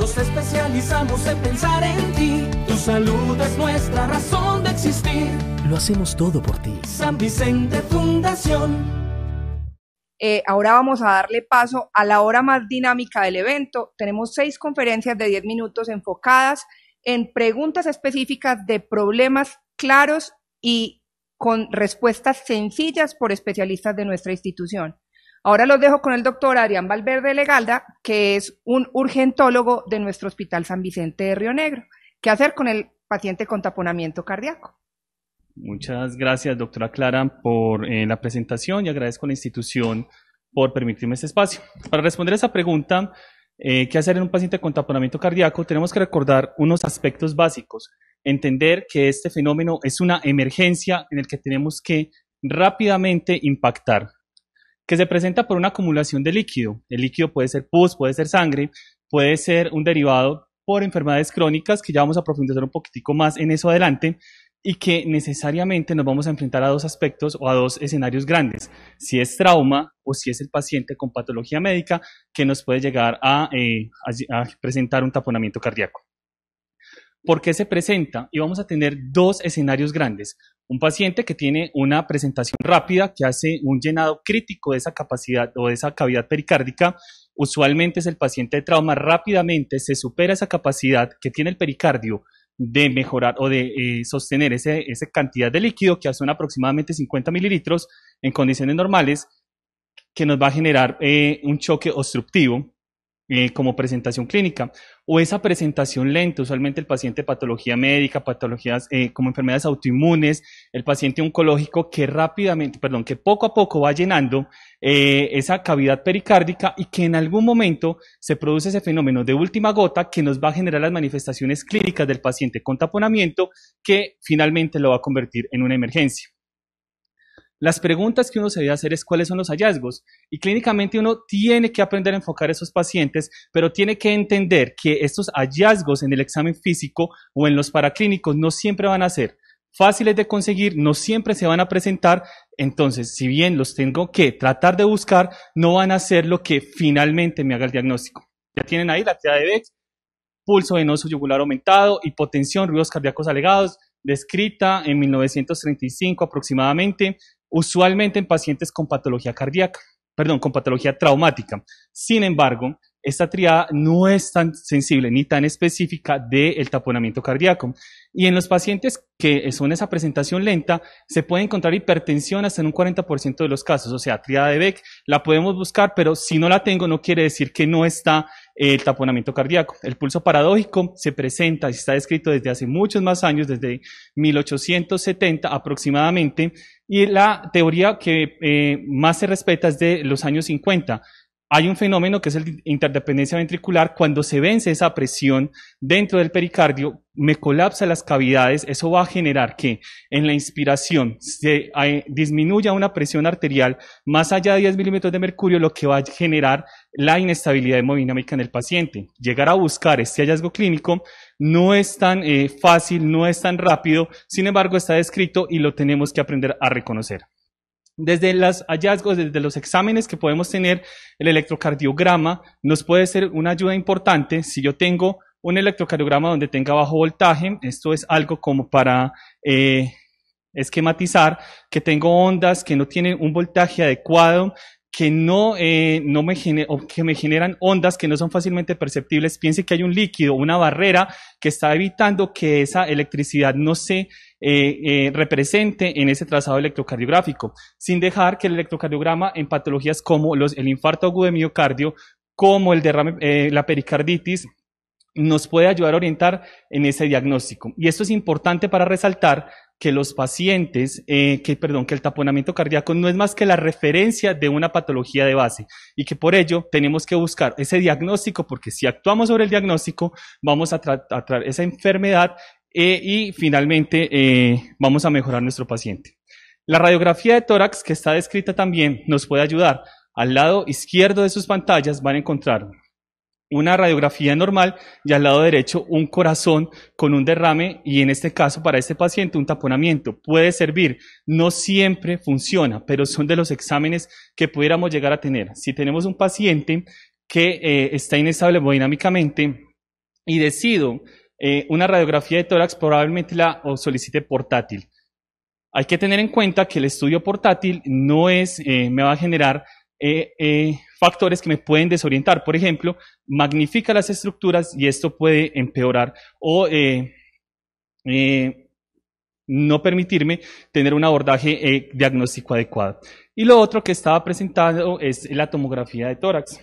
Nos especializamos en pensar en ti. Tu salud es nuestra razón de existir. Lo hacemos todo por ti. San Vicente Fundación. Eh, ahora vamos a darle paso a la hora más dinámica del evento. Tenemos seis conferencias de 10 minutos enfocadas en preguntas específicas de problemas claros y con respuestas sencillas por especialistas de nuestra institución. Ahora los dejo con el doctor Adrián Valverde Legalda, que es un urgentólogo de nuestro Hospital San Vicente de Río Negro. ¿Qué hacer con el paciente con taponamiento cardíaco? Muchas gracias, doctora Clara, por eh, la presentación y agradezco a la institución por permitirme este espacio. Para responder a esa pregunta, eh, ¿qué hacer en un paciente con taponamiento cardíaco? Tenemos que recordar unos aspectos básicos. Entender que este fenómeno es una emergencia en el que tenemos que rápidamente impactar que se presenta por una acumulación de líquido. El líquido puede ser pus, puede ser sangre, puede ser un derivado por enfermedades crónicas, que ya vamos a profundizar un poquitico más en eso adelante, y que necesariamente nos vamos a enfrentar a dos aspectos o a dos escenarios grandes, si es trauma o si es el paciente con patología médica que nos puede llegar a, eh, presentar un taponamiento cardíaco por qué se presenta y vamos a tener dos escenarios grandes. Un paciente que tiene una presentación rápida, que hace un llenado crítico de esa capacidad o de esa cavidad pericárdica, usualmente es el paciente de trauma, rápidamente se supera esa capacidad que tiene el pericardio de mejorar o de eh, sostener esa cantidad de líquido que son aproximadamente 50 mililitros en condiciones normales, que nos va a generar eh, un choque obstructivo eh, como presentación clínica o esa presentación lenta, usualmente el paciente patología médica, patologías eh, como enfermedades autoinmunes, el paciente oncológico que rápidamente, perdón, que poco a poco va llenando eh, esa cavidad pericárdica y que en algún momento se produce ese fenómeno de última gota que nos va a generar las manifestaciones clínicas del paciente con taponamiento que finalmente lo va a convertir en una emergencia. Las preguntas que uno se debe hacer es cuáles son los hallazgos. Y clínicamente uno tiene que aprender a enfocar a esos pacientes, pero tiene que entender que estos hallazgos en el examen físico o en los paraclínicos no siempre van a ser fáciles de conseguir, no siempre se van a presentar. Entonces, si bien los tengo que tratar de buscar, no van a ser lo que finalmente me haga el diagnóstico. Ya tienen ahí la actividad de Beck, pulso venoso yugular aumentado, hipotensión, ruidos cardíacos alegados, descrita en 1935 aproximadamente, usualmente en pacientes con patología cardíaca, perdón, con patología traumática. Sin embargo, esta triada no es tan sensible ni tan específica del taponamiento cardíaco. Y en los pacientes que son esa presentación lenta, se puede encontrar hipertensión hasta en un 40% de los casos. O sea, triada de Beck la podemos buscar, pero si no la tengo, no quiere decir que no está eh, el taponamiento cardíaco. El pulso paradójico se presenta y está descrito desde hace muchos más años, desde 1870 aproximadamente. Y la teoría que eh, más se respeta es de los años 50 hay un fenómeno que es la interdependencia ventricular. Cuando se vence esa presión dentro del pericardio, me colapsa las cavidades. Eso va a generar que en la inspiración se eh, disminuya una presión arterial más allá de 10 milímetros de mercurio, lo que va a generar la inestabilidad hemodinámica en el paciente. Llegar a buscar este hallazgo clínico no es tan eh, fácil, no es tan rápido, sin embargo está descrito y lo tenemos que aprender a reconocer. Desde los hallazgos, desde los exámenes que podemos tener, el electrocardiograma nos puede ser una ayuda importante. Si yo tengo un electrocardiograma donde tenga bajo voltaje, esto es algo como para eh, esquematizar, que tengo ondas que no tienen un voltaje adecuado, que no, eh, me, que me generan ondas que no son fácilmente perceptibles. Piense que hay un líquido, una barrera que está evitando que esa electricidad no se eh, eh, represente en ese trazado electrocardiográfico, sin dejar que el electrocardiograma en patologías como el infarto agudo de miocardio, como el derrame, eh, la pericarditis, nos puede ayudar a orientar en ese diagnóstico. Y esto es importante para resaltar que los pacientes, eh, que, perdón, que el taponamiento cardíaco no es más que la referencia de una patología de base y que por ello tenemos que buscar ese diagnóstico porque si actuamos sobre el diagnóstico vamos a tratar esa enfermedad eh, y finalmente, eh, vamos a mejorar nuestro paciente. La radiografía de tórax que está descrita también nos puede ayudar. Al lado izquierdo de sus pantallas van a encontrar una radiografía normal y al lado derecho un corazón con un derrame y en este caso para este paciente un taponamiento. Puede servir, no siempre funciona, pero son de los exámenes que pudiéramos llegar a tener. Si tenemos un paciente que eh, está inestable hemodinámicamente y decido eh, una radiografía de tórax probablemente la solicite portátil. Hay que tener en cuenta que el estudio portátil no es, eh, me va a generar eh, factores que me pueden desorientar. Por ejemplo, magnifica las estructuras y esto puede empeorar o no permitirme tener un abordaje diagnóstico adecuado. Y lo otro que estaba presentado es la tomografía de tórax.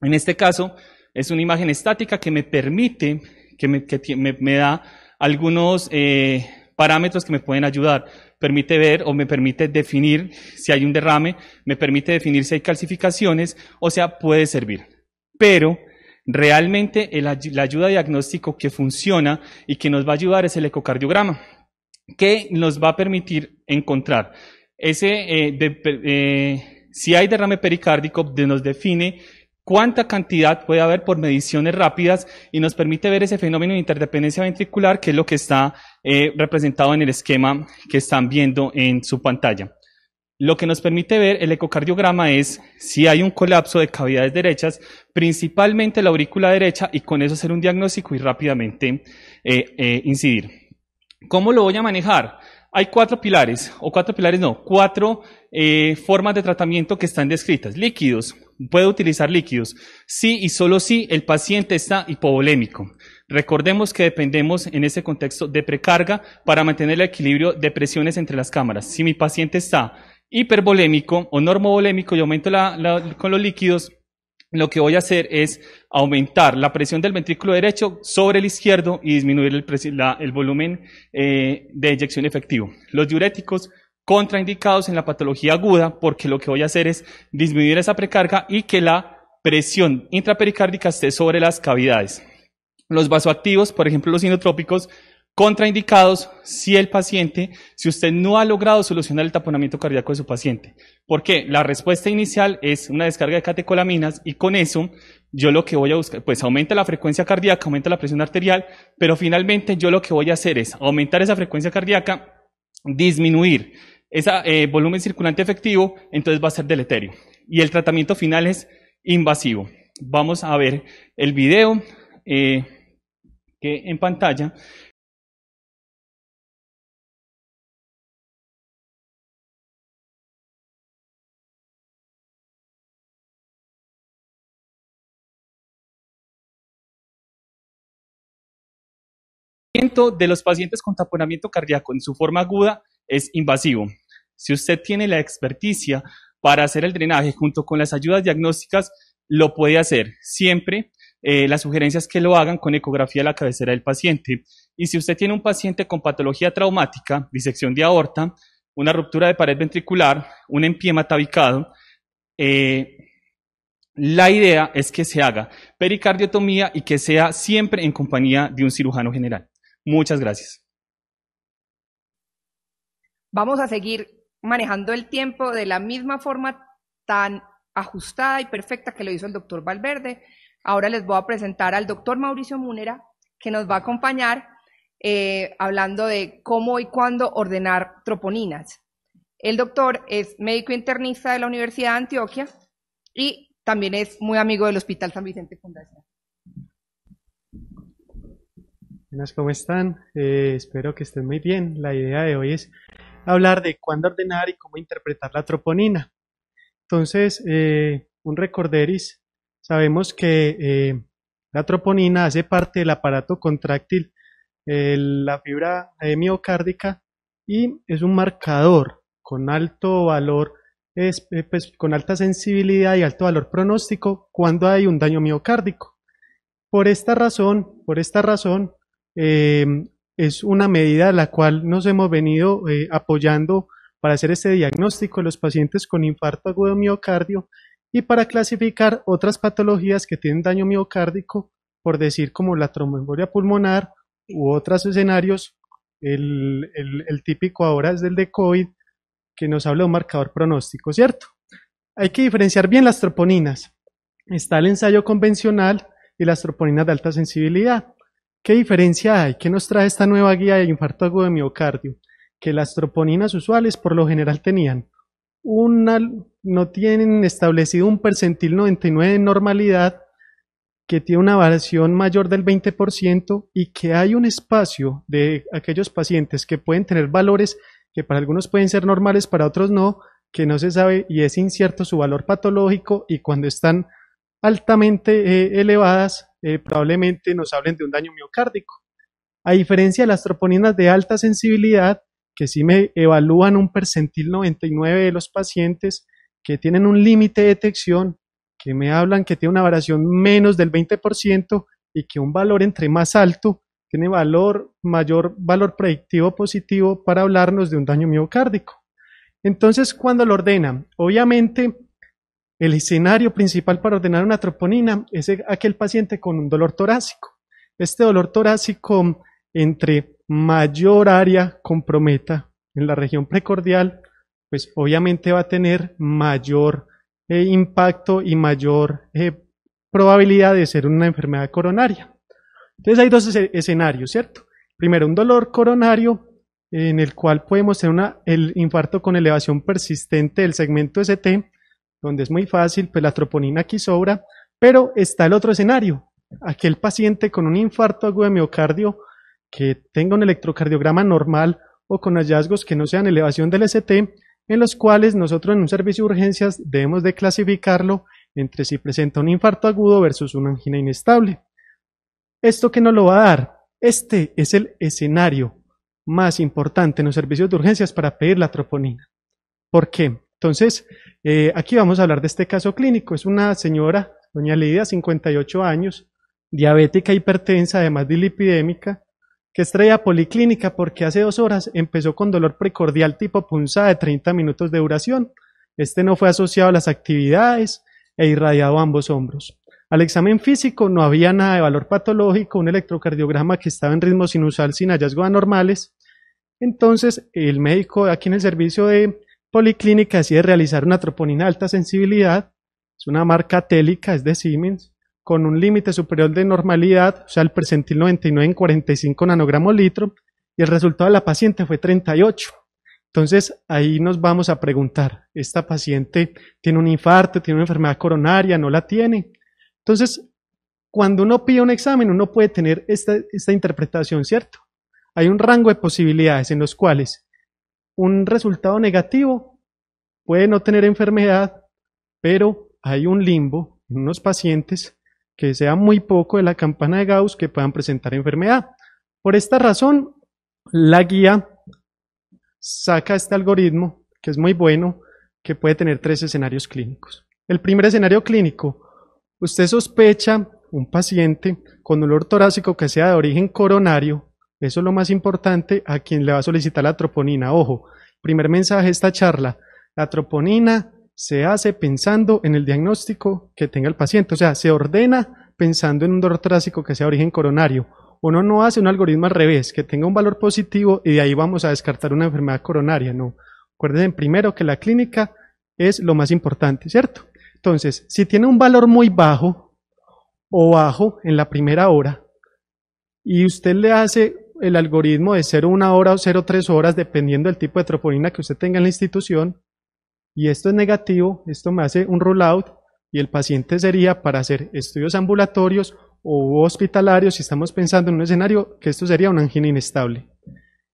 En este caso, es una imagen estática que me permite que me, da algunos eh, parámetros que me pueden ayudar. Permite ver o me permite definir si hay un derrame, me permite definir si hay calcificaciones, o sea, puede servir. Pero realmente la ayuda diagnóstico que funciona y que nos va a ayudar es el ecocardiograma, que nos va a permitir encontrar ese, eh, eh, si hay derrame pericárdico, de, nos define cuánta cantidad puede haber por mediciones rápidas y nos permite ver ese fenómeno de interdependencia ventricular que es lo que está eh, representado en el esquema que están viendo en su pantalla. Lo que nos permite ver el ecocardiograma es si hay un colapso de cavidades derechas, principalmente la aurícula derecha, y con eso hacer un diagnóstico y rápidamente eh, eh, incidir. ¿Cómo lo voy a manejar? Hay cuatro pilares, o cuatro pilares no, cuatro formas de tratamiento que están descritas. Líquidos, Puede utilizar líquidos. Sí y solo si el paciente está hipovolémico. Recordemos que dependemos en ese contexto de precarga para mantener el equilibrio de presiones entre las cámaras. Si mi paciente está hipervolémico o normovolémico y aumento con los líquidos, lo que voy a hacer es aumentar la presión del ventrículo derecho sobre el izquierdo y disminuir el, volumen eh, de eyección efectivo. Los diuréticos contraindicados en la patología aguda porque lo que voy a hacer es disminuir esa precarga y que la presión intrapericárdica esté sobre las cavidades. Los vasoactivos, por ejemplo los inotrópicos, contraindicados si el paciente, si usted no ha logrado solucionar el taponamiento cardíaco de su paciente. Porque la respuesta inicial es una descarga de catecolaminas y con eso yo lo que voy a buscar, pues aumenta la frecuencia cardíaca, aumenta la presión arterial, pero finalmente yo lo que voy a hacer es aumentar esa frecuencia cardíaca, disminuir ese eh, volumen circulante efectivo, entonces va a ser deleterio. Y el tratamiento final es invasivo. Vamos a ver el video eh, que en pantalla. de los pacientes con taponamiento cardíaco en su forma aguda es invasivo. Si usted tiene la experticia para hacer el drenaje junto con las ayudas diagnósticas, lo puede hacer. Siempre eh, las sugerencias que lo hagan con ecografía a la cabecera del paciente. Y si usted tiene un paciente con patología traumática, disección de aorta, una ruptura de pared ventricular, un empiema tabicado, eh, la idea es que se haga pericardiotomía y que sea siempre en compañía de un cirujano general. Muchas gracias vamos a seguir manejando el tiempo de la misma forma tan ajustada y perfecta que lo hizo el doctor Valverde. Ahora les voy a presentar al doctor Mauricio Munera, que nos va a acompañar eh, hablando de cómo y cuándo ordenar troponinas. El doctor es médico internista de la Universidad de Antioquia y también es muy amigo del Hospital San Vicente Fundación. Buenas, ¿cómo están? Eh, espero que estén muy bien. La idea de hoy es hablar de cuándo ordenar y cómo interpretar la troponina. Entonces, eh, un recorderis, sabemos que eh, la troponina hace parte del aparato contráctil, la fibra eh, miocárdica, y es un marcador con alto valor, pues, con alta sensibilidad y alto valor pronóstico cuando hay un daño miocárdico. Por esta razón, por esta razón, es una medida a la cual nos hemos venido eh, apoyando para hacer este diagnóstico de los pacientes con infarto agudo miocardio y para clasificar otras patologías que tienen daño miocárdico, por decir como la tromboembolia pulmonar u otros escenarios. El, típico ahora es el de COVID, que nos habla de un marcador pronóstico, ¿cierto? Hay que diferenciar bien las troponinas. Está el ensayo convencional y las troponinas de alta sensibilidad. ¿Qué diferencia hay? ¿Qué nos trae esta nueva guía de infarto agudo de miocardio? Que las troponinas usuales por lo general tenían una, no tienen establecido un percentil 99 de normalidad, que tiene una variación mayor del 20% y que hay un espacio de aquellos pacientes que pueden tener valores que para algunos pueden ser normales, para otros no, que no se sabe y es incierto su valor patológico y cuando están altamente eh, elevadas eh, probablemente nos hablen de un daño miocárdico. A diferencia de las troponinas de alta sensibilidad, que sí me evalúan un percentil 99 de los pacientes que tienen un límite de detección, que me hablan que tiene una variación menos del 20% y que un valor entre más alto tiene valor, mayor valor predictivo positivo para hablarnos de un daño miocárdico. Entonces, cuando lo ordenan, obviamente el escenario principal para ordenar una troponina es e, aquel paciente con un dolor torácico. Este dolor torácico entre mayor área comprometa en la región precordial, pues obviamente va a tener mayor eh, impacto y mayor eh, probabilidad de ser una enfermedad coronaria. Entonces hay dos escenarios, ¿cierto? Primero, un dolor coronario en el cual podemos tener una, el infarto con elevación persistente del segmento ST donde es muy fácil, pues la troponina aquí sobra, pero está el otro escenario, aquel paciente con un infarto agudo de miocardio que tenga un electrocardiograma normal o con hallazgos que no sean elevación del ST, en los cuales nosotros en un servicio de urgencias debemos de clasificarlo entre si presenta un infarto agudo versus una angina inestable. ¿Esto que nos lo va a dar? Este es el escenario más importante en los servicios de urgencias para pedir la troponina. ¿Por qué? Entonces, eh, aquí vamos a hablar de este caso clínico. Es una señora, doña Lidia, 58 años, diabética hipertensa, además dilipidémica, que estrella policlínica porque hace dos horas empezó con dolor precordial tipo punzada de 30 minutos de duración. Este no fue asociado a las actividades e irradiado a ambos hombros. Al examen físico no había nada de valor patológico, un electrocardiograma que estaba en ritmo sinusal sin hallazgos anormales. Entonces, el médico aquí en el servicio de Policlínica decide realizar una troponina alta sensibilidad, es una marca télica, es de Siemens, con un límite superior de normalidad, o sea, el percentil 99 en 45 nanogramos litro, y el resultado de la paciente fue 38. Entonces, ahí nos vamos a preguntar, ¿esta paciente tiene un infarto, tiene una enfermedad coronaria, no la tiene? Entonces, cuando uno pide un examen, uno puede tener esta, esta interpretación, ¿cierto? Hay un rango de posibilidades en los cuales un resultado negativo. Puede no tener enfermedad, pero hay un limbo en unos pacientes que sea muy poco de la campana de Gauss que puedan presentar enfermedad. Por esta razón, la guía saca este algoritmo que es muy bueno, que puede tener tres escenarios clínicos. El primer escenario clínico, usted sospecha un paciente con dolor torácico que sea de origen coronario eso es lo más importante a quien le va a solicitar la troponina. Ojo, primer mensaje de esta charla. La troponina se hace pensando en el diagnóstico que tenga el paciente, o sea, se ordena pensando en un dolor trásico que sea origen coronario. Uno no hace un algoritmo al revés, que tenga un valor positivo y de ahí vamos a descartar una enfermedad coronaria, no. Acuérdense primero que la clínica es lo más importante, ¿cierto? Entonces, si tiene un valor muy bajo o bajo en la primera hora y usted le hace el algoritmo de una hora o tres horas, dependiendo del tipo de troponina que usted tenga en la institución, y esto es negativo, esto me hace un rollout, y el paciente sería para hacer estudios ambulatorios o hospitalarios, si estamos pensando en un escenario que esto sería una angina inestable.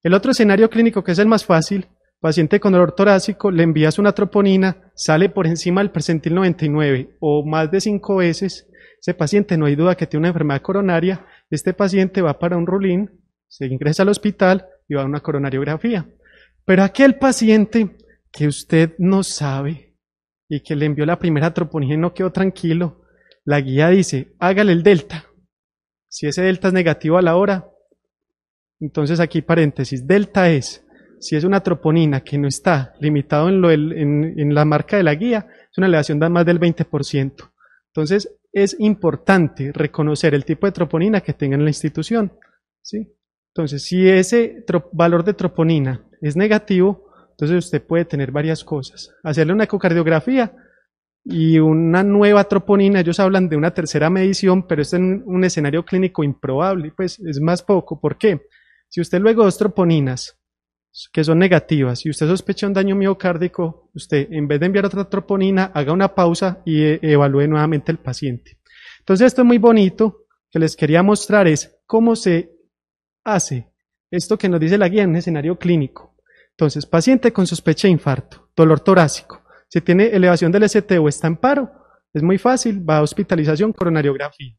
El otro escenario clínico, que es el más fácil, paciente con dolor torácico, le envías una troponina, sale por encima del percentil 99 o más de 5 veces, ese paciente no hay duda que tiene una enfermedad coronaria, este paciente va para un rulín se ingresa al hospital y va a una coronariografía. Pero aquel paciente que usted no sabe y que le envió la primera troponina y no quedó tranquilo, la guía dice, hágale el delta. Si ese delta es negativo a la hora, entonces aquí paréntesis, delta es, si es una troponina que no está limitado en, en la marca de la guía, es una elevación de más del 20%. Entonces es importante reconocer el tipo de troponina que tenga en la institución. ¿sí? Entonces, si ese valor de troponina es negativo, entonces usted puede tener varias cosas. Hacerle una ecocardiografía y una nueva troponina, ellos hablan de una tercera medición, pero es es un escenario clínico improbable, pues es más poco. ¿Por qué? Si usted luego dos troponinas que son negativas, y usted sospecha un daño miocárdico, usted en vez de enviar otra troponina, haga una pausa y e, evalúe nuevamente el paciente. Entonces esto es muy bonito, que les quería mostrar es cómo se hace esto que nos dice la guía en un escenario clínico. Entonces, paciente con sospecha de infarto, dolor torácico, si tiene elevación del ST o está en paro, es muy fácil, va a hospitalización, coronariografía.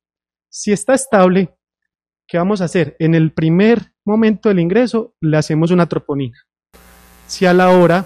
Si está estable, ¿qué vamos a hacer? En el primer momento del ingreso le hacemos una troponina. Si a la hora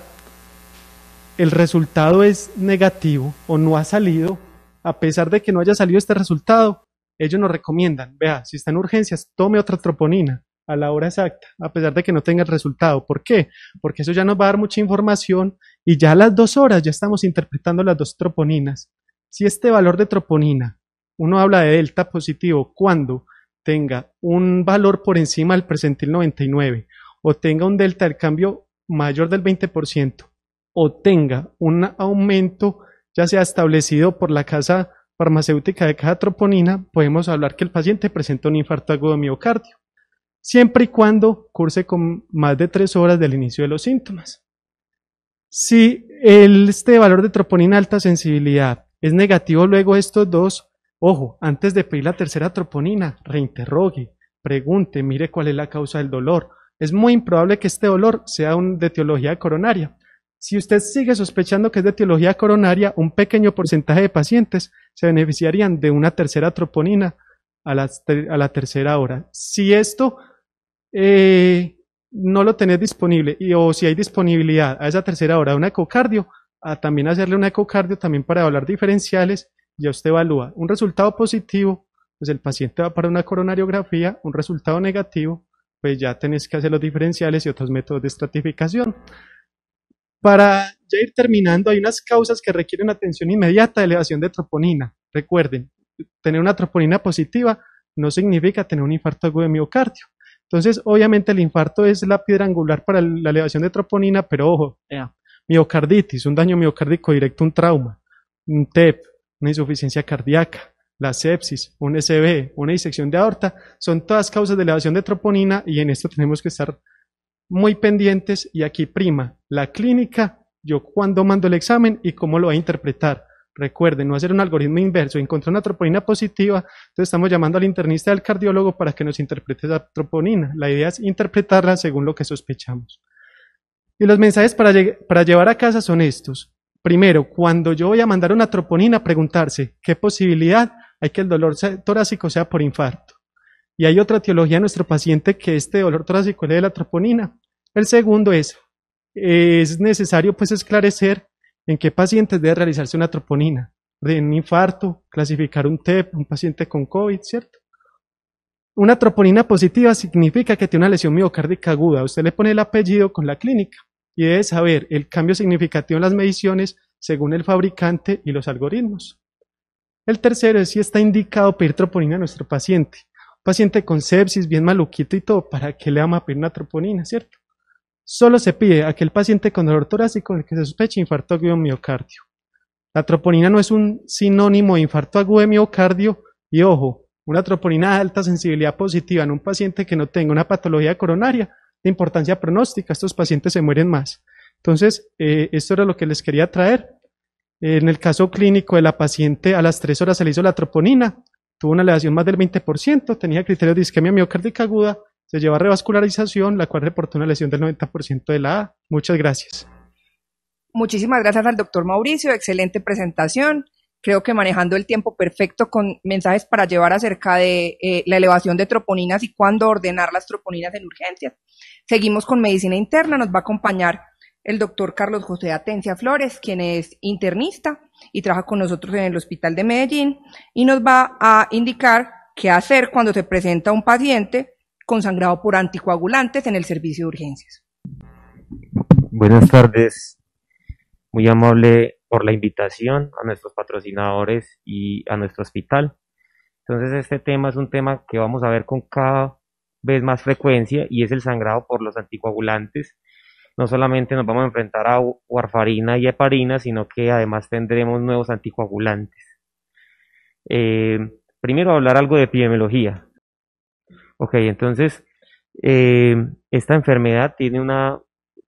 el resultado es negativo o no ha salido, a pesar de que no haya salido este resultado, ellos nos recomiendan, vea, si está en urgencias, tome otra troponina a la hora exacta, a pesar de que no tenga el resultado. ¿Por qué? Porque eso ya nos va a dar mucha información y ya a las dos horas ya estamos interpretando las dos troponinas. Si este valor de troponina, uno habla de delta positivo cuando tenga un valor por encima del presentil 99 o tenga un delta del cambio mayor del 20% o tenga un aumento ya sea establecido por la casa farmacéutica de cada troponina, podemos hablar que el paciente presenta un infarto agudo de miocardio siempre y cuando curse con más de tres horas del inicio de los síntomas. Si este valor de troponina alta sensibilidad es negativo luego estos dos, ojo, antes de pedir la tercera troponina, reinterrogue, pregunte, mire cuál es la causa del dolor. Es muy improbable que este dolor sea de etiología coronaria. Si usted sigue sospechando que es de teología coronaria, un pequeño porcentaje de pacientes se beneficiarían de una tercera troponina a la, a la tercera hora. Si esto eh, no lo tenés disponible y, o si hay disponibilidad a esa tercera hora de un ecocardio, también hacerle un ecocardio también para evaluar diferenciales, ya usted evalúa un resultado positivo, pues el paciente va para una coronariografía, un resultado negativo, pues ya tenés que hacer los diferenciales y otros métodos de estratificación. Para ya ir terminando, hay unas causas que requieren atención inmediata, elevación de troponina. Recuerden, tener una troponina positiva no significa tener un infarto agudo de miocardio. Entonces, obviamente el infarto es la piedra angular para la elevación de troponina, pero ojo, miocarditis, un daño miocárdico directo, un trauma, un TEP, una insuficiencia cardíaca, la sepsis, un SB, una disección de aorta, son todas causas de elevación de troponina y en esto tenemos que estar muy pendientes y aquí prima la clínica, yo cuándo mando el examen y cómo lo va a interpretar. Recuerden, no hacer un algoritmo inverso, encontrar una troponina positiva, entonces estamos llamando al internista y al cardiólogo para que nos interprete esa troponina. La idea es interpretarla según lo que sospechamos. Y los mensajes para, para llevar a casa son estos. Primero, cuando yo voy a mandar una troponina, preguntarse qué posibilidad hay que el dolor torácico sea por infarto. Y hay otra teología en nuestro paciente que este dolor torácico le de la troponina. El segundo es, es necesario pues esclarecer en qué pacientes debe realizarse una troponina, de un infarto, clasificar un TEP, un paciente con COVID, ¿cierto? Una troponina positiva significa que tiene una lesión miocárdica aguda. Usted le pone el apellido con la clínica y debe saber el cambio significativo en las mediciones según el fabricante y los algoritmos. El tercero es si está indicado pedir troponina a nuestro paciente. Un paciente con sepsis, bien maluquito y todo, ¿para qué le ama pedir una troponina, cierto? Solo se pide a aquel paciente con dolor torácico en el que se sospeche infarto agudo de miocardio. La troponina no es un sinónimo de infarto agudo de miocardio y ojo, una troponina de alta sensibilidad positiva en un paciente que no tenga una patología coronaria de importancia pronóstica, estos pacientes se mueren más. Entonces, eh, esto era lo que les quería traer. En el caso clínico de la paciente, a las 3 horas se le hizo la troponina, tuvo una elevación más del 20%, tenía criterios de isquemia miocárdica aguda se lleva revascularización, la cual reportó una lesión del 90% de la A. Muchas gracias. Muchísimas gracias al doctor Mauricio, excelente presentación. Creo que manejando el tiempo perfecto con mensajes para llevar acerca de eh, la elevación de troponinas y cuándo ordenar las troponinas en urgencias. Seguimos con medicina interna, nos va a acompañar el doctor Carlos José Atencia Flores, quien es internista y trabaja con nosotros en el Hospital de Medellín, y nos va a indicar qué hacer cuando se presenta un paciente con sangrado por anticoagulantes en el servicio de urgencias. Buenas tardes, muy amable por la invitación a nuestros patrocinadores y a nuestro hospital. Entonces este tema es un tema que vamos a ver con cada vez más frecuencia y es el sangrado por los anticoagulantes. No solamente nos vamos a enfrentar a warfarina y heparina, sino que además tendremos nuevos anticoagulantes. Eh, primero hablar algo de epidemiología. Ok, entonces eh, esta enfermedad tiene una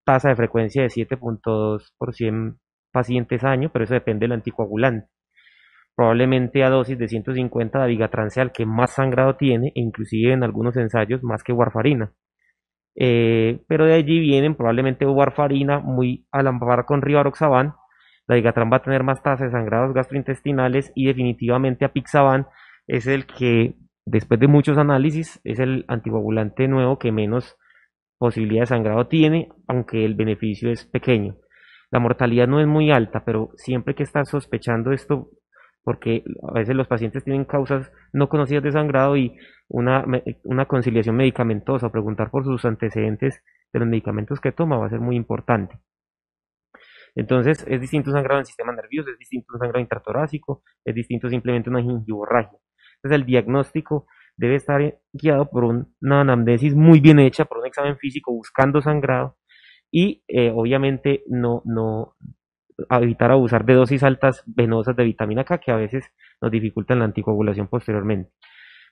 tasa de frecuencia de 7.2 por 100 pacientes año, pero eso depende del anticoagulante. Probablemente a dosis de 150 de digatran sea el que más sangrado tiene, e inclusive en algunos ensayos más que warfarina. Eh, pero de allí vienen probablemente warfarina muy a con rivaroxaban. La digatran va a tener más tasa de sangrados gastrointestinales y definitivamente a apixaban es el que después de muchos análisis, es el anticoagulante nuevo que menos posibilidad de sangrado tiene, aunque el beneficio es pequeño. La mortalidad no es muy alta, pero siempre que estás sospechando esto, porque a veces los pacientes tienen causas no conocidas de sangrado y una, conciliación medicamentosa, o preguntar por sus antecedentes de los medicamentos que toma va a ser muy importante. Entonces, es distinto un sangrado en el sistema nervioso, es distinto un sangrado intratorácico, es distinto simplemente una gingivorragia. Entonces el diagnóstico debe estar eh, guiado por una anamnesis muy bien hecha, por un examen físico buscando sangrado y eh, obviamente no, no evitar abusar de dosis altas venosas de vitamina K que a veces nos dificultan la anticoagulación posteriormente.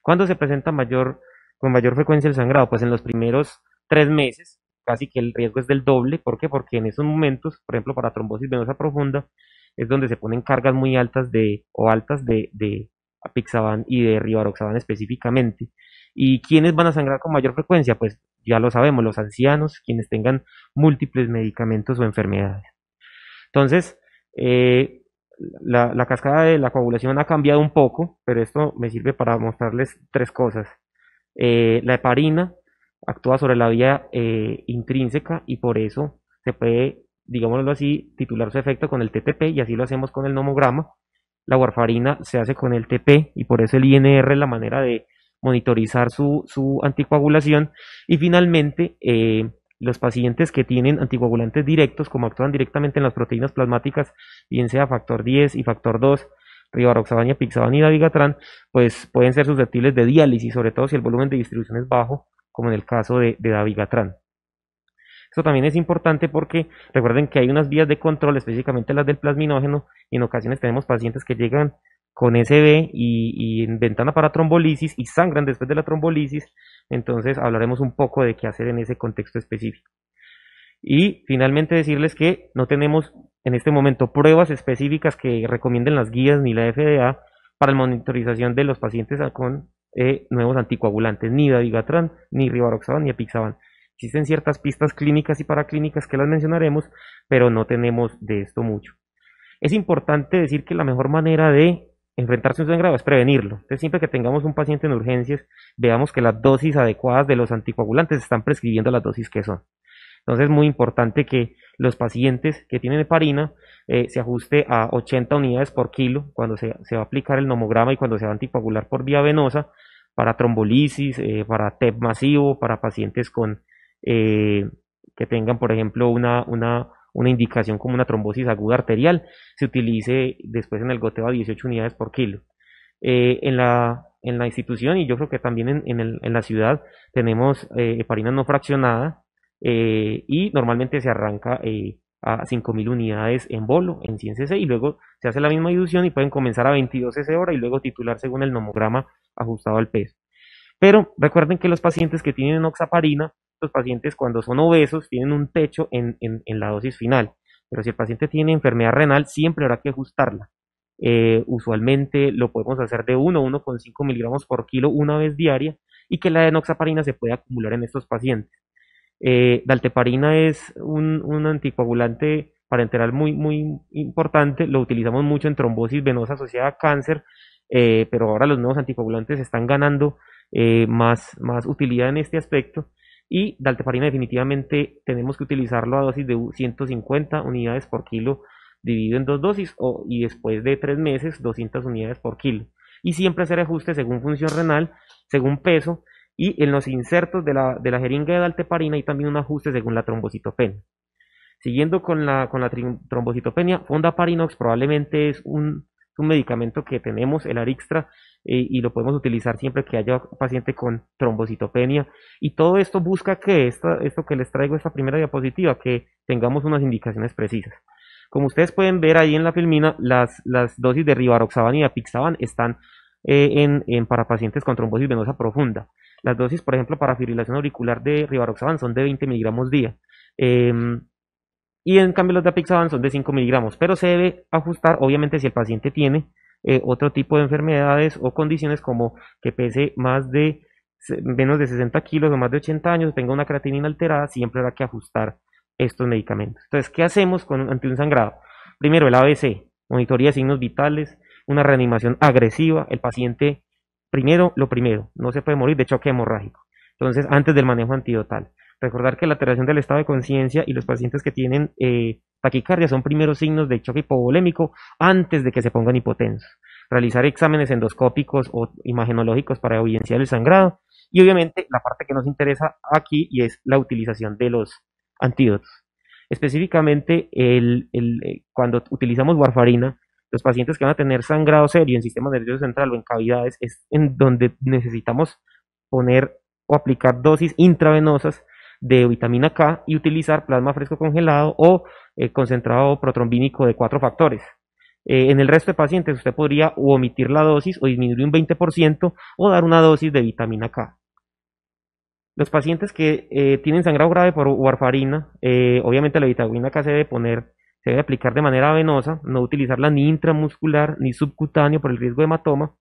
¿Cuándo se presenta mayor, con mayor frecuencia el sangrado? Pues en los primeros tres meses, casi que el riesgo es del doble. ¿Por qué? Porque en esos momentos, por ejemplo, para trombosis venosa profunda, es donde se ponen cargas muy altas de, o altas de a Pixaban y de Rivaroxaban específicamente. ¿Y quiénes van a sangrar con mayor frecuencia? Pues ya lo sabemos, los ancianos, quienes tengan múltiples medicamentos o enfermedades. Entonces, eh, la, cascada de la coagulación ha cambiado un poco, pero esto me sirve para mostrarles tres cosas. Eh, la heparina actúa sobre la vía eh, intrínseca y por eso se puede, digámoslo así, titular su efecto con el TTP y así lo hacemos con el nomograma la warfarina se hace con el TP y por eso el INR es la manera de monitorizar su, anticoagulación. Y finalmente, eh, los pacientes que tienen anticoagulantes directos, como actúan directamente en las proteínas plasmáticas, bien sea factor 10 y factor 2, rivaroxabana, pixabana y davigatran, pues pueden ser susceptibles de diálisis, sobre todo si el volumen de distribución es bajo, como en el caso de, de eso también es importante porque recuerden que hay unas vías de control, específicamente las del plasminógeno, y en ocasiones tenemos pacientes que llegan con SB y, en ventana para trombolisis y sangran después de la trombolisis, entonces hablaremos un poco de qué hacer en ese contexto específico. Y finalmente decirles que no tenemos en este momento pruebas específicas que recomienden las guías ni la FDA para la monitorización de los pacientes con eh, nuevos anticoagulantes, ni dabigatran, ni rivaroxaban, ni apixaban. Existen ciertas pistas clínicas y paraclínicas que las mencionaremos, pero no tenemos de esto mucho. Es importante decir que la mejor manera de enfrentarse a un sangrado es prevenirlo. Entonces, siempre que tengamos un paciente en urgencias, veamos que las dosis adecuadas de los anticoagulantes están prescribiendo las dosis que son. Entonces, es muy importante que los pacientes que tienen heparina eh, se ajuste a 80 unidades por kilo cuando se, va a aplicar el nomograma y cuando se va a anticoagular por vía venosa para trombolisis, eh, para TEP masivo, para pacientes con eh, que tengan, por ejemplo, una, una, una, indicación como una trombosis aguda arterial, se utilice después en el goteo a 18 unidades por kilo. Eh, en, la, en la institución y yo creo que también en, en, la ciudad tenemos eh, heparina no fraccionada y normalmente se arranca a 5.000 unidades en bolo, en 100 cc, y luego se hace la misma dilución y pueden comenzar a 22 cc hora y luego titular según el nomograma ajustado al peso. Pero recuerden que los pacientes que tienen oxaparina los pacientes cuando son obesos tienen un techo en, la dosis final, pero si el paciente tiene enfermedad renal siempre habrá que ajustarla. Eh, usualmente lo podemos hacer de 1 a 1,5 miligramos por kilo una vez diaria y que la enoxaparina se puede acumular en estos pacientes. Eh, dalteparina es un, anticoagulante parenteral muy, muy importante, lo utilizamos mucho en trombosis venosa asociada a cáncer, eh, pero ahora los nuevos anticoagulantes están ganando más utilidad en este aspecto y dalteparina definitivamente tenemos que utilizarlo a dosis de 150 unidades por kilo dividido en dos dosis y después de tres meses 200 unidades por kilo. Y siempre hacer ajustes según función renal, según peso y en los insertos de la, jeringa de dalteparina y también un ajuste según la trombocitopenia. Siguiendo con la, con la trombocitopenia, Fondaparinox probablemente es un, un medicamento que tenemos, el Arixtra, eh, y lo podemos utilizar siempre que haya paciente con trombocitopenia. Y todo esto busca que esto que les traigo, esta primera diapositiva, que tengamos unas indicaciones precisas. Como ustedes pueden ver ahí en la filmina, las, dosis de ribaroxaban y apixaban están eh, para pacientes con trombosis venosa profunda. Las dosis, por ejemplo, para fibrilación auricular de ribaroxaban son de 20 miligramos día. Em, y en cambio las de apixaban son de 5 miligramos, pero se debe ajustar, obviamente, si el paciente tiene eh, otro tipo de enfermedades o condiciones como que pese más de menos de 60 kilos o más de 80 años, tenga una creatinina alterada, siempre habrá que ajustar estos medicamentos. Entonces, ¿qué hacemos con, ante un sangrado? Primero, el ABC, monitoría de signos vitales, una reanimación agresiva, el paciente, primero, lo primero, no se puede morir de choque hemorrágico. Entonces, antes del manejo antidotal. Recordar que la alteración del estado de conciencia y los pacientes que tienen eh, taquicardia son primeros signos de choque hipovolémico antes de que se pongan hipotensos. Realizar exámenes endoscópicos o imagenológicos para evidenciar el sangrado. Y obviamente la parte que nos interesa aquí y es la utilización de los antídotos. Específicamente, eh, cuando utilizamos warfarina, los pacientes que van a tener sangrado serio en sistema nervioso central o en cavidades es en donde necesitamos poner o aplicar dosis intravenosas de vitamina K y utilizar plasma fresco congelado o eh, concentrado protrombínico de cuatro factores. Eh, en el resto de pacientes usted podría omitir la dosis o disminuir un 20% o dar una dosis de vitamina K. Los pacientes que eh, tienen sangrado grave por warfarina, obviamente la vitamina K se debe poner, se debe aplicar de manera venosa, no utilizarla ni intramuscular ni subcutáneo por el riesgo de hematoma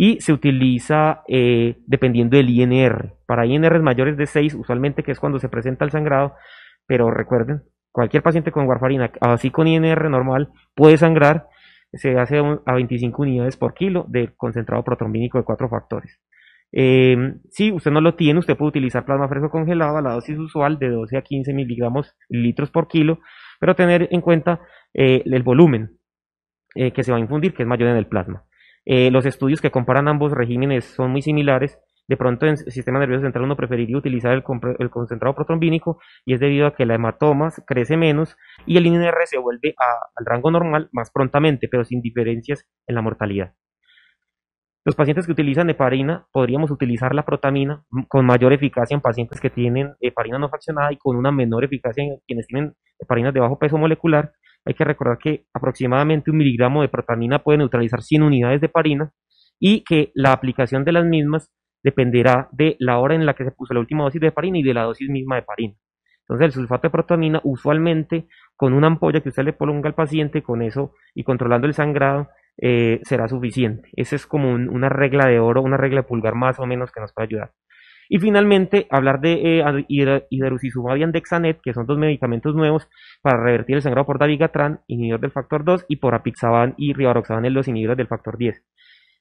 y se utiliza eh, dependiendo del INR. Para INR mayores de 6, usualmente que es cuando se presenta el sangrado, pero recuerden, cualquier paciente con warfarina, así con INR normal, puede sangrar, se hace a 25 unidades por kilo de concentrado protrombínico de cuatro factores. Em, si usted no lo tiene, usted puede utilizar plasma fresco congelado a la dosis usual de 12 a 15 miligramos litros por kilo, pero tener en cuenta eh, el volumen eh, que se va a infundir, que es mayor en el plasma. Eh, los estudios que comparan ambos regímenes son muy similares. De pronto en el sistema nervioso central uno preferiría utilizar el, concentrado protrombínico y es debido a que la hematoma crece menos y el INR se vuelve al rango normal más prontamente, pero sin diferencias en la mortalidad. Los pacientes que utilizan heparina, podríamos utilizar la protamina con mayor eficacia en pacientes que tienen heparina no fraccionada y con una menor eficacia en quienes tienen heparinas de bajo peso molecular. Hay que recordar que aproximadamente un miligramo de protamina puede neutralizar 100 unidades de parina y que la aplicación de las mismas dependerá de la hora en la que se puso la última dosis de parina y de la dosis misma de parina. Entonces el sulfato de protamina usualmente con una ampolla que usted le ponga al paciente con eso y controlando el sangrado eh, será suficiente. Esa es como una regla de oro, una regla de pulgar más o menos que nos puede ayudar. Y finalmente, hablar de eh, y andexanet, que son dos medicamentos nuevos para revertir el sangrado por davigatran, inhibidor del factor 2, y por apixaban y rivaroxaban, los inhibidores del factor 10.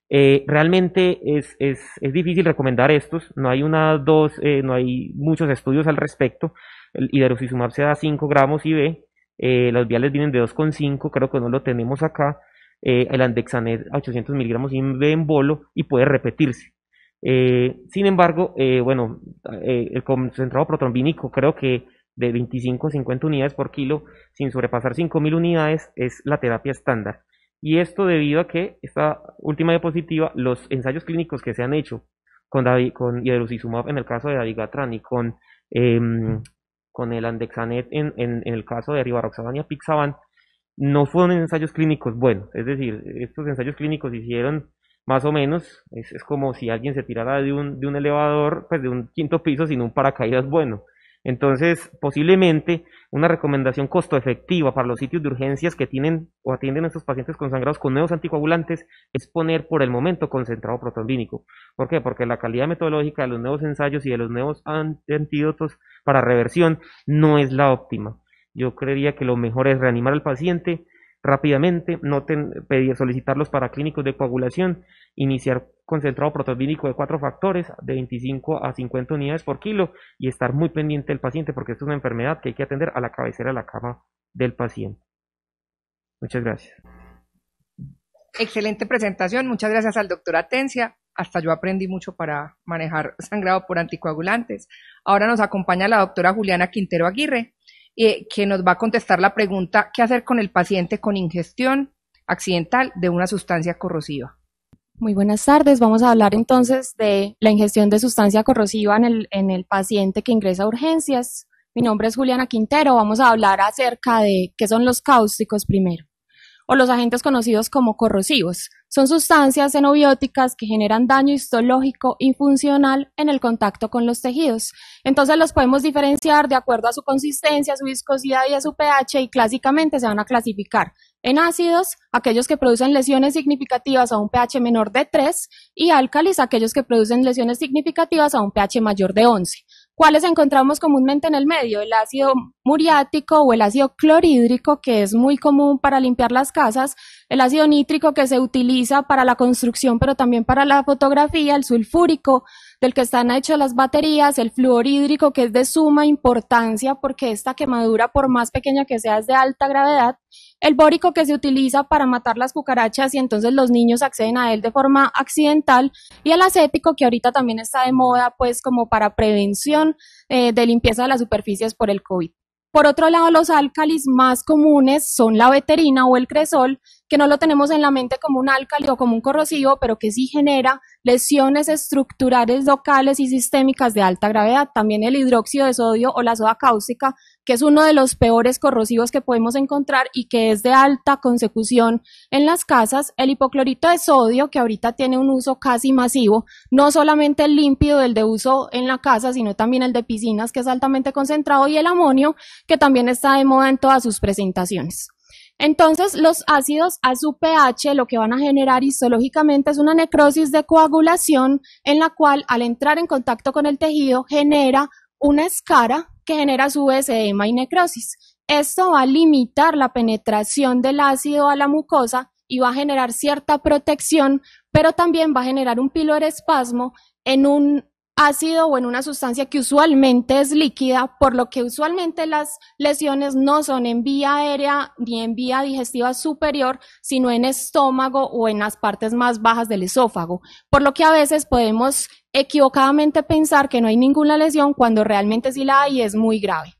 Eh, realmente es, difícil recomendar estos, no hay una, dos, eh, no hay muchos estudios al respecto. El hidroxizumab se da 5 gramos y eh, los viales vienen de 2,5, creo que no lo tenemos acá. Eh, el andexanet a 800 miligramos y B en bolo y puede repetirse. Eh, sin embargo, eh, bueno, eh, el concentrado protrombínico creo que de 25 a 50 unidades por kilo, sin sobrepasar 5.000 unidades, es la terapia estándar. Y esto debido a que, esta última diapositiva, los ensayos clínicos que se han hecho con, David, con en el caso de David y con, em, con el Andexanet en, en, el caso de Rivaroxaban y Apixaban, no fueron ensayos clínicos buenos. Es decir, estos ensayos clínicos hicieron más o menos. Es, como si alguien se tirara de un, de un elevador, pues de un quinto piso sin un paracaídas bueno. Entonces, posiblemente una recomendación costo efectiva para los sitios de urgencias que tienen o atienden a estos pacientes consangrados con nuevos anticoagulantes es poner por el momento concentrado protondínico. ¿Por qué? Porque la calidad metodológica de los nuevos ensayos y de los nuevos antídotos para reversión no es la óptima. Yo creería que lo mejor es reanimar al paciente, rápidamente, no pedir, solicitar los paraclínicos de coagulación, iniciar concentrado protobínico de cuatro factores de 25 a 50 unidades por kilo y estar muy pendiente del paciente porque esto es una enfermedad que hay que atender a la cabecera de la cama del paciente. Muchas gracias. Excelente presentación. Muchas gracias al doctor Atencia. Hasta yo aprendí mucho para manejar sangrado por anticoagulantes. Ahora nos acompaña la doctora Juliana Quintero Aguirre, eh, que nos va a contestar la pregunta, ¿qué hacer con el paciente con ingestión accidental de una sustancia corrosiva? Muy buenas tardes. Vamos a hablar entonces de la ingestión de sustancia corrosiva en el, en el, paciente que ingresa a urgencias. Mi nombre es Juliana Quintero. Vamos a hablar acerca de qué son los cáusticos primero, o los agentes conocidos como corrosivos. Son sustancias xenobióticas que generan daño histológico y funcional en el contacto con los tejidos. Entonces los podemos diferenciar de acuerdo a su consistencia, su viscosidad y a su pH y clásicamente se van a clasificar en ácidos, aquellos que producen lesiones significativas a un pH menor de 3 y álcalis, aquellos que producen lesiones significativas a un pH mayor de 11. ¿Cuáles encontramos comúnmente en el medio? El ácido muriático o el ácido clorhídrico, que es muy común para limpiar las casas, el ácido nítrico que se utiliza para la construcción, pero también para la fotografía, el sulfúrico, del que están hechas las baterías, el fluorhídrico, que es de suma importancia porque esta quemadura, por más pequeña que sea, es de alta gravedad, el bórico que se utiliza para matar las cucarachas y entonces los niños acceden a él de forma accidental y el acético que ahorita también está de moda pues como para prevención eh, de limpieza de las superficies por el COVID. Por otro lado, los álcalis más comunes son la veterina o el cresol, que no lo tenemos en la mente como un álcali o como un corrosivo, pero que sí genera lesiones estructurales locales y sistémicas de alta gravedad. También el hidróxido de sodio o la soda cáustica que es uno de los peores corrosivos que podemos encontrar y que es de alta consecución en las casas, el hipoclorito de sodio, que ahorita tiene un uso casi masivo, no solamente el límpido, el de uso en la casa, sino también el de piscinas, que es altamente concentrado, y el amonio, que también está de moda en todas sus presentaciones. Entonces, los ácidos a su pH lo que van a generar histológicamente es una necrosis de coagulación en la cual al entrar en contacto con el tejido genera una escara que genera su vez y necrosis. Esto va a limitar la penetración del ácido a la mucosa y va a generar cierta protección, pero también va a generar un espasmo en un ácido o en una sustancia que usualmente es líquida, por lo que usualmente las lesiones no son en vía aérea ni en vía digestiva superior, sino en estómago o en las partes más bajas del esófago, por lo que a veces podemos equivocadamente pensar que no hay ninguna lesión cuando realmente sí la hay y es muy grave.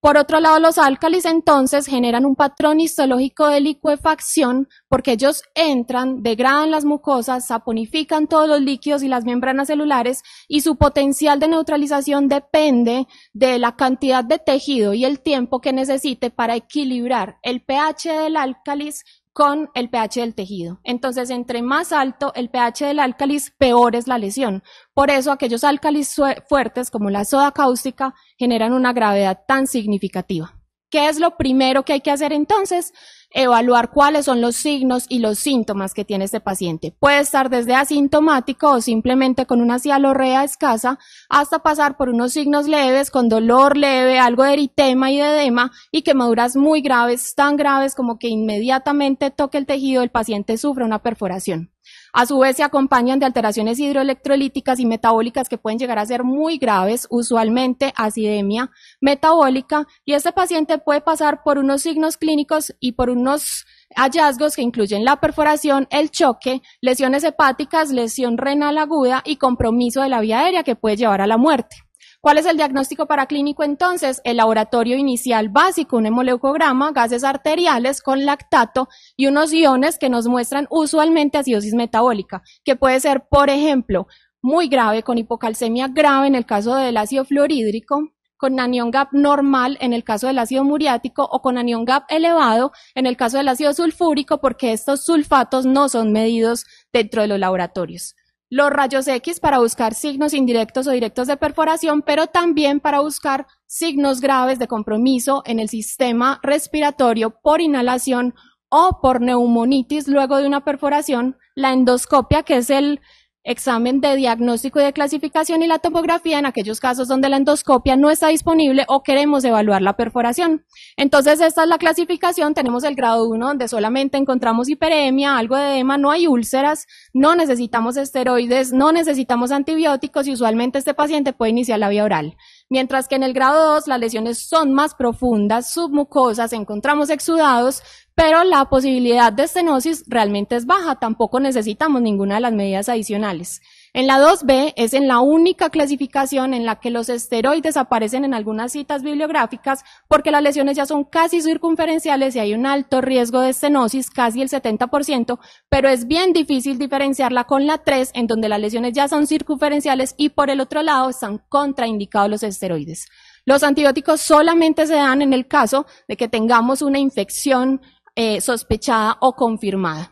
Por otro lado, los álcalis entonces generan un patrón histológico de licuefacción porque ellos entran, degradan las mucosas, saponifican todos los líquidos y las membranas celulares y su potencial de neutralización depende de la cantidad de tejido y el tiempo que necesite para equilibrar el pH del álcalis con el pH del tejido. Entonces, entre más alto el pH del álcalis, peor es la lesión. Por eso, aquellos álcalis fuertes como la soda cáustica generan una gravedad tan significativa. ¿Qué es lo primero que hay que hacer entonces? Evaluar cuáles son los signos y los síntomas que tiene este paciente. Puede estar desde asintomático o simplemente con una cialorrea escasa hasta pasar por unos signos leves con dolor leve, algo de eritema y de edema y quemaduras muy graves, tan graves como que inmediatamente toque el tejido, el paciente sufre una perforación. A su vez se acompañan de alteraciones hidroelectrolíticas y metabólicas que pueden llegar a ser muy graves, usualmente acidemia metabólica, y este paciente puede pasar por unos signos clínicos y por unos hallazgos que incluyen la perforación, el choque, lesiones hepáticas, lesión renal aguda y compromiso de la vía aérea que puede llevar a la muerte. ¿Cuál es el diagnóstico paraclínico entonces? El laboratorio inicial básico, un hemoleucograma, gases arteriales con lactato y unos iones que nos muestran usualmente acidosis metabólica, que puede ser, por ejemplo, muy grave con hipocalcemia grave en el caso del ácido fluorhídrico, con anión gap normal en el caso del ácido muriático o con anión gap elevado en el caso del ácido sulfúrico porque estos sulfatos no son medidos dentro de los laboratorios los rayos X para buscar signos indirectos o directos de perforación, pero también para buscar signos graves de compromiso en el sistema respiratorio por inhalación o por neumonitis luego de una perforación, la endoscopia, que es el examen de diagnóstico y de clasificación y la topografía en aquellos casos donde la endoscopia no está disponible o queremos evaluar la perforación. Entonces, esta es la clasificación. Tenemos el grado 1 donde solamente encontramos hiperemia, algo de edema, no hay úlceras, no necesitamos esteroides, no necesitamos antibióticos y usualmente este paciente puede iniciar la vía oral mientras que en el grado 2 las lesiones son más profundas, submucosas, encontramos exudados, pero la posibilidad de estenosis realmente es baja, tampoco necesitamos ninguna de las medidas adicionales. En la 2B es en la única clasificación en la que los esteroides aparecen en algunas citas bibliográficas porque las lesiones ya son casi circunferenciales y hay un alto riesgo de estenosis, casi el 70%, pero es bien difícil diferenciarla con la 3 en donde las lesiones ya son circunferenciales y por el otro lado están contraindicados los esteroides. Los antibióticos solamente se dan en el caso de que tengamos una infección eh, sospechada o confirmada.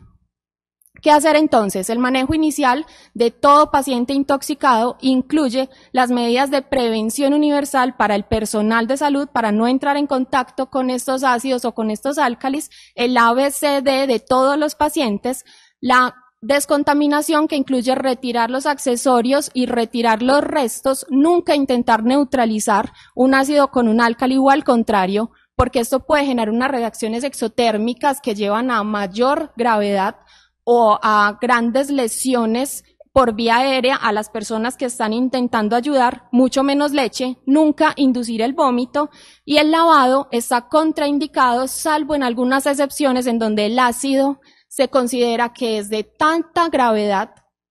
¿Qué hacer entonces? El manejo inicial de todo paciente intoxicado incluye las medidas de prevención universal para el personal de salud para no entrar en contacto con estos ácidos o con estos álcalis, el ABCD de todos los pacientes, la descontaminación que incluye retirar los accesorios y retirar los restos, nunca intentar neutralizar un ácido con un álcali o al contrario, porque esto puede generar unas reacciones exotérmicas que llevan a mayor gravedad o a grandes lesiones por vía aérea a las personas que están intentando ayudar, mucho menos leche, nunca inducir el vómito y el lavado está contraindicado salvo en algunas excepciones en donde el ácido se considera que es de tanta gravedad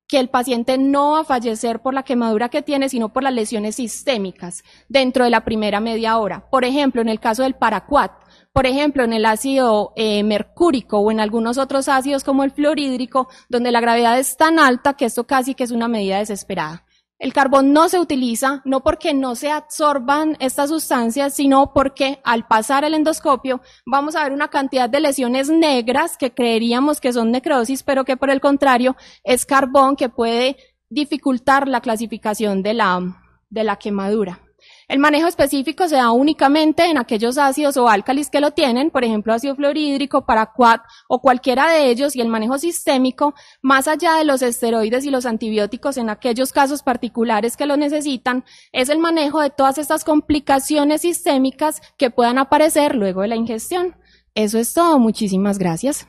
que el paciente no va a fallecer por la quemadura que tiene, sino por las lesiones sistémicas dentro de la primera media hora. Por ejemplo, en el caso del paraquat por ejemplo, en el ácido eh, mercúrico o en algunos otros ácidos como el fluorhídrico, donde la gravedad es tan alta que esto casi que es una medida desesperada. El carbón no se utiliza, no porque no se absorban estas sustancias, sino porque al pasar el endoscopio vamos a ver una cantidad de lesiones negras que creeríamos que son necrosis, pero que por el contrario es carbón que puede dificultar la clasificación de la quemadura. El manejo específico se da únicamente en aquellos ácidos o álcalis que lo tienen, por ejemplo, ácido fluorhídrico, paraquat o cualquiera de ellos, y el manejo sistémico, más allá de los esteroides y los antibióticos en aquellos casos particulares que lo necesitan, es el manejo de todas estas complicaciones sistémicas que puedan aparecer luego de la ingestión. Eso es todo. Muchísimas gracias.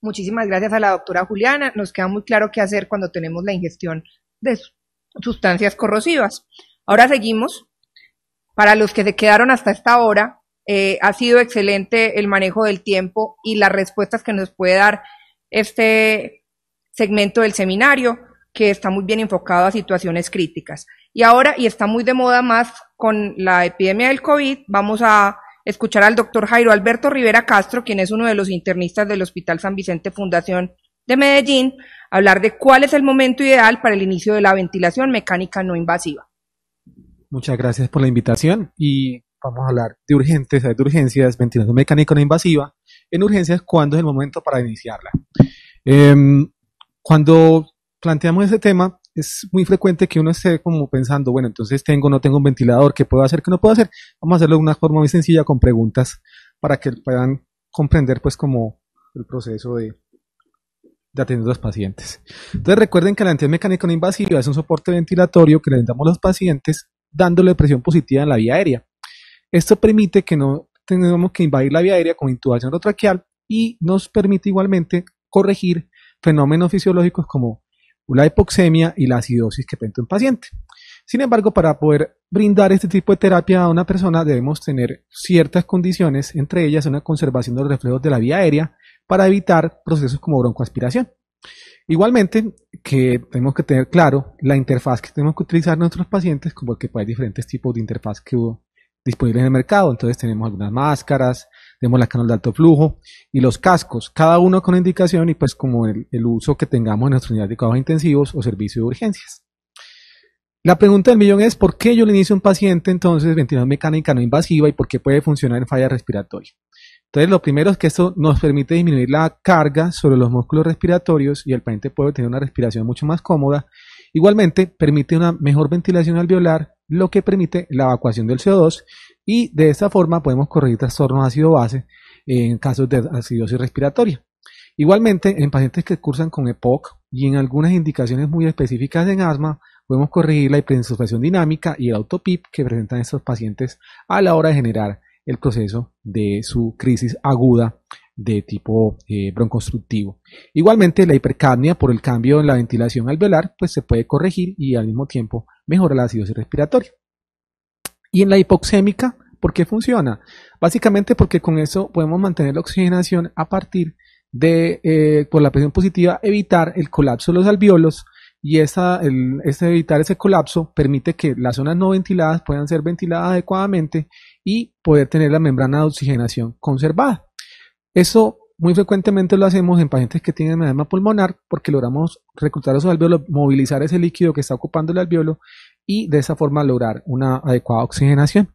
Muchísimas gracias a la doctora Juliana. Nos queda muy claro qué hacer cuando tenemos la ingestión de sustancias corrosivas. Ahora seguimos. Para los que se quedaron hasta esta hora, eh, ha sido excelente el manejo del tiempo y las respuestas que nos puede dar este segmento del seminario, que está muy bien enfocado a situaciones críticas. Y ahora, y está muy de moda más con la epidemia del COVID, vamos a escuchar al doctor Jairo Alberto Rivera Castro, quien es uno de los internistas del Hospital San Vicente Fundación de Medellín, hablar de cuál es el momento ideal para el inicio de la ventilación mecánica no invasiva. Muchas gracias por la invitación y vamos a hablar de urgentes, de urgencias, ventilación mecánica no invasiva. En urgencias, ¿cuándo es el momento para iniciarla? Em, cuando planteamos ese tema, es muy frecuente que uno esté como pensando, bueno, entonces tengo, no tengo un ventilador, ¿qué puedo hacer, qué no puedo hacer? Vamos a hacerlo de una forma muy sencilla con preguntas para que puedan comprender pues como el proceso de, de atender a los pacientes. Entonces recuerden que la ventilación mecánica no invasiva es un soporte ventilatorio que le damos a los pacientes dándole presión positiva en la vía aérea. Esto permite que no tengamos que invadir la vía aérea con intubación rotraqueal y nos permite igualmente corregir fenómenos fisiológicos como la hipoxemia y la acidosis que presenta un paciente. Sin embargo, para poder brindar este tipo de terapia a una persona debemos tener ciertas condiciones, entre ellas una conservación de los reflejos de la vía aérea para evitar procesos como broncoaspiración. Igualmente, que tenemos que tener claro la interfaz que tenemos que utilizar nuestros pacientes, como que hay diferentes tipos de interfaz que hubo disponibles en el mercado. Entonces tenemos algunas máscaras, tenemos la canal de alto flujo y los cascos, cada uno con indicación y pues como el, uso que tengamos en nuestra unidades de cuidados intensivos o servicio de urgencias. La pregunta del millón es por qué yo le inicio a un paciente entonces ventilación mecánica no invasiva y por qué puede funcionar en falla respiratoria. Entonces, lo primero es que esto nos permite disminuir la carga sobre los músculos respiratorios y el paciente puede tener una respiración mucho más cómoda. Igualmente, permite una mejor ventilación alveolar, lo que permite la evacuación del CO2 y de esta forma podemos corregir trastornos ácido-base en casos de acidosis respiratoria. Igualmente, en pacientes que cursan con EPOC y en algunas indicaciones muy específicas en asma, podemos corregir la hiperinsuflación dinámica y el autopip que presentan estos pacientes a la hora de generar el proceso de su crisis aguda de tipo eh, bronconstructivo. Igualmente, la hipercapnia por el cambio en la ventilación alveolar pues, se puede corregir y al mismo tiempo mejora la acidosis respiratoria. Y en la hipoxémica, ¿por qué funciona? Básicamente porque con eso podemos mantener la oxigenación a partir de, eh, por la presión positiva, evitar el colapso de los alveolos y esa, el, evitar ese colapso permite que las zonas no ventiladas puedan ser ventiladas adecuadamente y poder tener la membrana de oxigenación conservada. Eso muy frecuentemente lo hacemos en pacientes que tienen edema pulmonar porque logramos reclutar esos alvéolos movilizar ese líquido que está ocupando el alveolo y de esa forma lograr una adecuada oxigenación.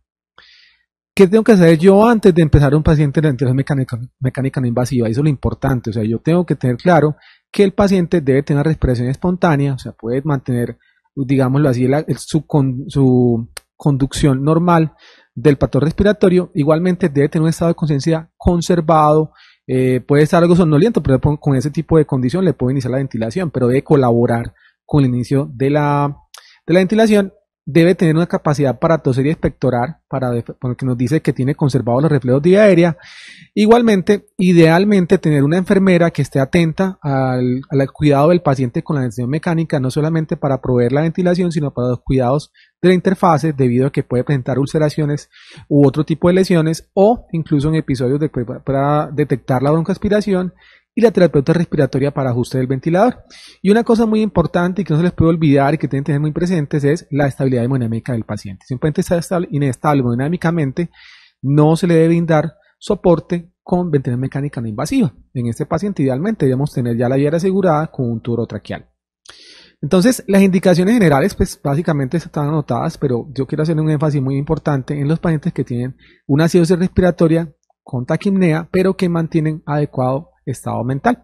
¿Qué tengo que hacer yo antes de empezar un paciente en la mecánica, mecánica no invasiva? Eso es lo importante. O sea, yo tengo que tener claro que el paciente debe tener respiración espontánea, o sea, puede mantener, digámoslo así, su, su conducción normal del patrón respiratorio. Igualmente debe tener un estado de conciencia conservado, eh, puede estar algo sonoliento, pero con ese tipo de condición le puede iniciar la ventilación, pero debe colaborar con el inicio de la ventilación debe tener una capacidad para toser y expectorar, para, porque nos dice que tiene conservados los reflejos de aérea. Igualmente, idealmente tener una enfermera que esté atenta al, cuidado del paciente con la ventilación mecánica, no solamente para proveer la ventilación, sino para los cuidados de la interfase, debido a que puede presentar ulceraciones u otro tipo de lesiones, o incluso en episodios para detectar la broncoaspiración, y la terapeuta respiratoria para ajuste del ventilador. Y una cosa muy importante y que no se les puede olvidar y que tienen que tener muy presentes es la estabilidad hemodinámica del paciente. Si un paciente está inestable hemodinámicamente, no se le debe brindar soporte con ventilación mecánica no invasiva. En este paciente idealmente debemos tener ya la vía asegurada con un tubo traqueal. Entonces, las indicaciones generales, pues básicamente están anotadas, pero yo quiero hacer un énfasis muy importante en los pacientes que tienen una acidosis respiratoria con taquimnea, pero que mantienen adecuado estado mental.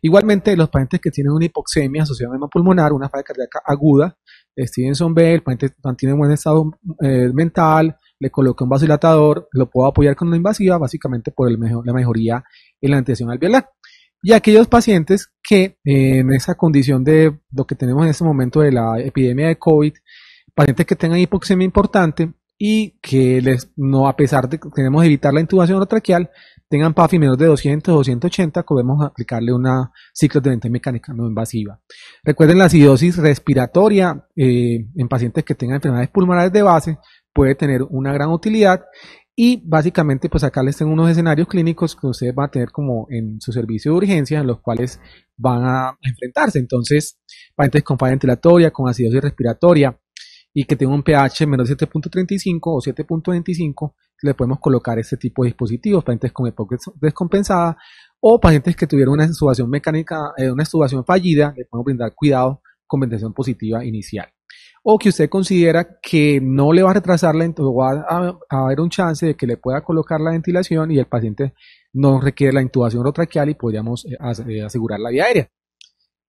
Igualmente, los pacientes que tienen una hipoxemia asociada a un pulmonar, una falla cardíaca aguda, Stevenson B, el paciente mantiene un buen estado eh, mental, le coloca un dilatador, lo puedo apoyar con una invasiva, básicamente por el mejor, la mejoría en la anteación alveolar. Y aquellos pacientes que eh, en esa condición de lo que tenemos en este momento de la epidemia de COVID, pacientes que tengan hipoxemia importante y que les, no, a pesar de que tenemos que evitar la intubación orotraqueal, tengan PAFI menos de 200 o 180, podemos pues aplicarle una de ciclotenente mecánica no invasiva. Recuerden la acidosis respiratoria eh, en pacientes que tengan enfermedades pulmonares de base puede tener una gran utilidad y básicamente pues acá les tengo unos escenarios clínicos que ustedes van a tener como en su servicio de urgencia en los cuales van a enfrentarse. Entonces, pacientes con falla ventilatoria, con acidosis respiratoria y que tengan un pH menos 7.35 o 7.25 le podemos colocar este tipo de dispositivos, pacientes con hipótesis descompensada o pacientes que tuvieron una intubación mecánica, eh, una extubación fallida, le podemos brindar cuidado con ventilación positiva inicial. O que usted considera que no le va a retrasar la intubación, va a, haber un chance de que le pueda colocar la ventilación y el paciente no requiere la intubación rotraquial y podríamos eh, eh, asegurar la vía aérea.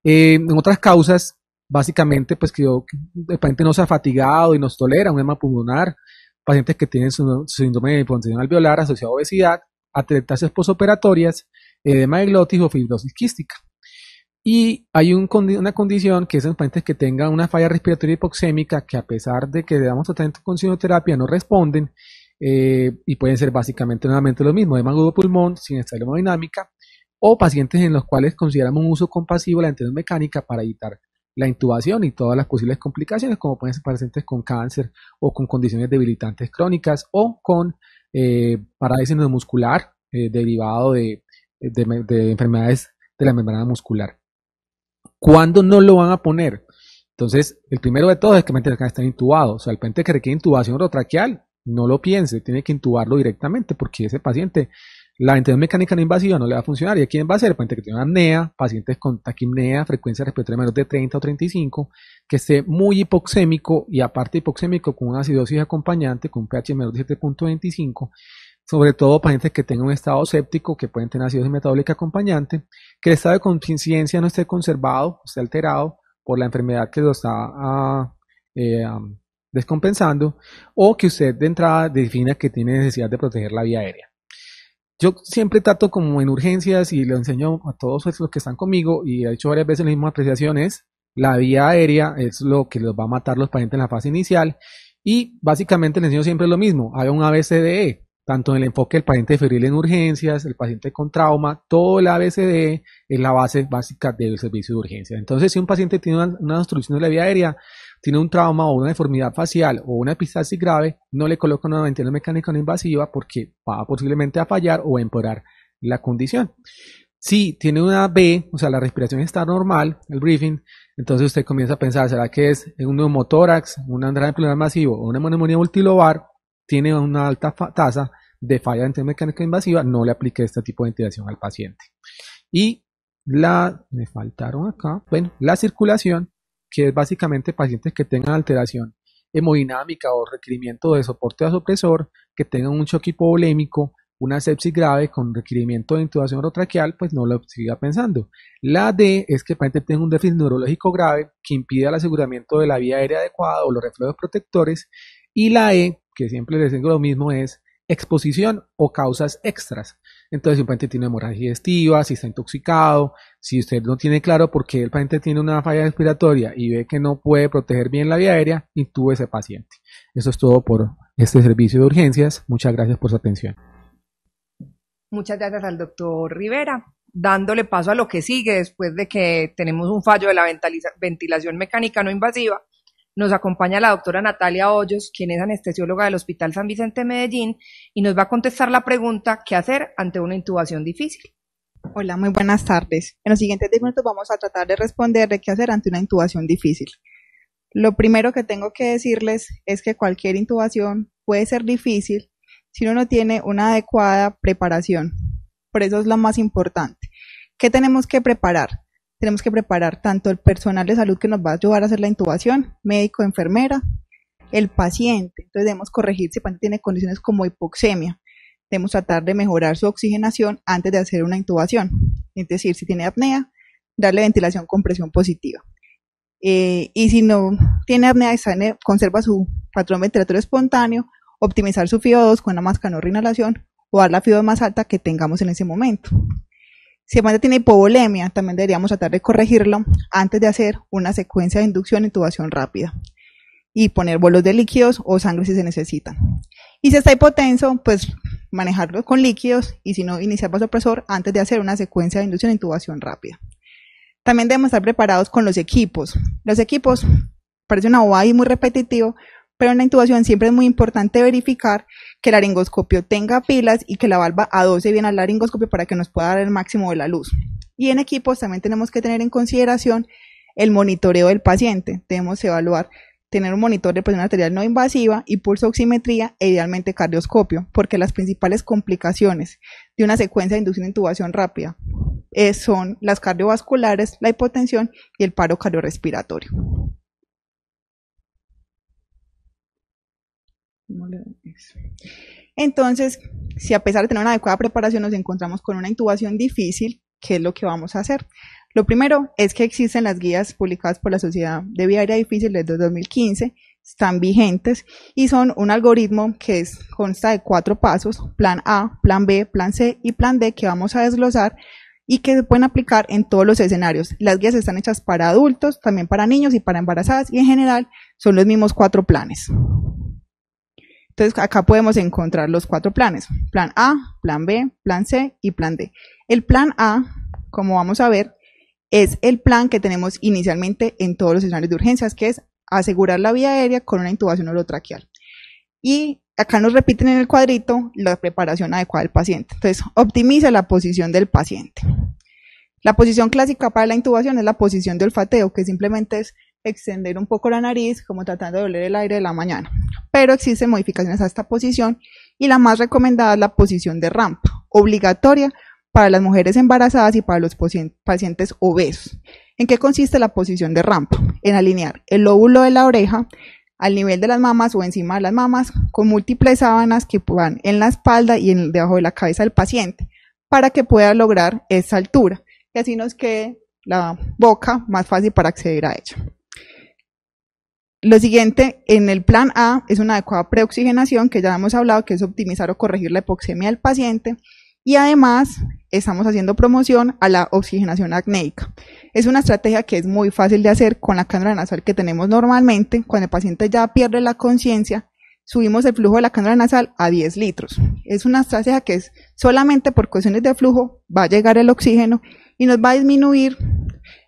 en otras causas, básicamente, pues que el paciente no se ha fatigado y nos tolera un hema pulmonar, pacientes que tienen su, síndrome de hipotensión alveolar asociado a obesidad, atletas posoperatorias, edema de glotis o fibrosis quística. Y hay una condición que es en pacientes que tengan una falla respiratoria hipoxémica que a pesar de que le damos tratamiento con sinoterapia no responden eh, y pueden ser básicamente nuevamente lo mismo, edema agudo pulmón sin estabilidad hemodinámica o pacientes en los cuales consideramos un uso compasivo de la entidad mecánica para evitar la intubación y todas las posibles complicaciones, como pueden ser pacientes con cáncer o con condiciones debilitantes crónicas o con eh, parálisis neuromuscular eh, derivado de, enfermedades de la membrana muscular. ¿Cuándo no lo van a poner? Entonces, el primero de todo es que mantener que está intubado. O sea, el paciente que requiere intubación orotraqueal no lo piense, tiene que intubarlo directamente porque ese paciente la ventilación mecánica no invasiva no le va a funcionar. ¿Y a quién va a ser? Paciente que tiene apnea, pacientes con taquimnea, frecuencia respiratoria menor de 30 o 35, que esté muy hipoxémico y aparte hipoxémico con una acidosis acompañante, con un pH menor de 7.25, sobre todo pacientes que tengan un estado séptico, que pueden tener acidosis metabólica acompañante, que el estado de conciencia no esté conservado, esté alterado por la enfermedad que lo está... Ah, eh, descompensando o que usted de entrada defina que tiene necesidad de proteger la vía aérea. Yo siempre trato como en urgencias y lo enseño a todos los que están conmigo y he hecho varias veces las mismas apreciaciones. la vía aérea es lo que los va a matar los pacientes en la fase inicial y básicamente les enseño siempre lo mismo, Hay un ABCDE, tanto en el enfoque del paciente febril en urgencias, el paciente con trauma, todo el ABCDE es la base básica del servicio de urgencia. Entonces, si un paciente tiene una, una obstrucción de la vía aérea, tiene un trauma o una deformidad facial o una epistasis grave, no le coloca una ventana mecánica no invasiva porque va posiblemente a fallar o a empeorar la condición. Si tiene una B, o sea, la respiración está normal, el briefing, entonces usted comienza a pensar, ¿será que es un neumotórax, un andrade pulmonar masivo o una neumonía multilobar? Tiene una alta tasa de falla de ventilación mecánica invasiva, no le aplique este tipo de ventilación al paciente. Y la, me faltaron acá, bueno, la circulación que es básicamente pacientes que tengan alteración hemodinámica o requerimiento de soporte vasopresor, que tengan un choque hipovolémico, una sepsis grave con requerimiento de intubación orotraqueal, pues no lo siga pensando. La D es que el paciente tenga un déficit neurológico grave que impida el aseguramiento de la vía aérea adecuada o los reflejos protectores. Y la E, que siempre les digo lo mismo, es exposición o causas extras. Entonces, si un paciente tiene hemorragia digestiva, si está intoxicado, si usted no tiene claro por qué el paciente tiene una falla respiratoria y ve que no puede proteger bien la vía aérea, intube ese paciente. Eso es todo por este servicio de urgencias. Muchas gracias por su atención. Muchas gracias al doctor Rivera. Dándole paso a lo que sigue después de que tenemos un fallo de la ventilación mecánica no invasiva, nos acompaña la doctora Natalia Hoyos, quien es anestesióloga del Hospital San Vicente Medellín, y nos va a contestar la pregunta ¿qué hacer ante una intubación difícil? Hola, muy buenas tardes. En los siguientes 10 minutos vamos a tratar de responder de qué hacer ante una intubación difícil. Lo primero que tengo que decirles es que cualquier intubación puede ser difícil si uno no tiene una adecuada preparación. Por eso es lo más importante. ¿Qué tenemos que preparar? tenemos que preparar tanto el personal de salud que nos va a ayudar a hacer la intubación, médico, enfermera, el paciente. Entonces debemos corregir si el paciente tiene condiciones como hipoxemia. Debemos tratar de mejorar su oxigenación antes de hacer una intubación. Es decir, si tiene apnea, darle ventilación con presión positiva. Eh, y si no tiene apnea conserva su patrón ventilatorio espontáneo, optimizar su FIO2 con una máscara no reinhalación o dar la FIO2 más alta que tengamos en ese momento. Si paciente tiene hipovolemia, también deberíamos tratar de corregirlo antes de hacer una secuencia de inducción e intubación rápida y poner bolos de líquidos o sangre si se necesita. Y si está hipotenso, pues manejarlo con líquidos y si no, iniciar vasopresor antes de hacer una secuencia de inducción e intubación rápida. También debemos estar preparados con los equipos. Los equipos, parece una OAI muy repetitivo, pero en la intubación siempre es muy importante verificar que el laringoscopio tenga pilas y que la valva adoce bien al laringoscopio para que nos pueda dar el máximo de la luz. Y en equipos también tenemos que tener en consideración el monitoreo del paciente. Debemos evaluar tener un monitor de presión arterial no invasiva y pulso oximetría e idealmente cardioscopio, porque las principales complicaciones de una secuencia de inducción de intubación rápida eh, son las cardiovasculares, la hipotensión y el paro cardiorrespiratorio. Entonces, si a pesar de tener una adecuada preparación nos encontramos con una intubación difícil, ¿qué es lo que vamos a hacer? Lo primero es que existen las guías publicadas por la Sociedad de Vía Aérea Difícil desde 2015, están vigentes y son un algoritmo que consta de cuatro pasos, plan A, plan B, plan C y plan D que vamos a desglosar y que se pueden aplicar en todos los escenarios. Las guías están hechas para adultos, también para niños y para embarazadas y en general son los mismos cuatro planes. Entonces acá podemos encontrar los cuatro planes, plan A, plan B, plan C y plan D. El plan A, como vamos a ver, es el plan que tenemos inicialmente en todos los escenarios de urgencias, que es asegurar la vía aérea con una intubación orotraqueal. Y acá nos repiten en el cuadrito la preparación adecuada del paciente. Entonces, optimiza la posición del paciente. La posición clásica para la intubación es la posición de olfateo, que simplemente es extender un poco la nariz, como tratando de oler el aire de la mañana. Pero existen modificaciones a esta posición y la más recomendada es la posición de rampa, obligatoria para las mujeres embarazadas y para los pacientes obesos. ¿En qué consiste la posición de rampa? En alinear el lóbulo de la oreja al nivel de las mamas o encima de las mamas con múltiples sábanas que van en la espalda y en, debajo de la cabeza del paciente para que pueda lograr esa altura y así nos quede la boca más fácil para acceder a ella. Lo siguiente en el plan A es una adecuada preoxigenación, que ya hemos hablado, que es optimizar o corregir la epoxemia del paciente. Y además estamos haciendo promoción a la oxigenación acnéica. Es una estrategia que es muy fácil de hacer con la cánula nasal que tenemos normalmente. Cuando el paciente ya pierde la conciencia, subimos el flujo de la cánula nasal a 10 litros. Es una estrategia que es solamente por cuestiones de flujo va a llegar el oxígeno y nos va a disminuir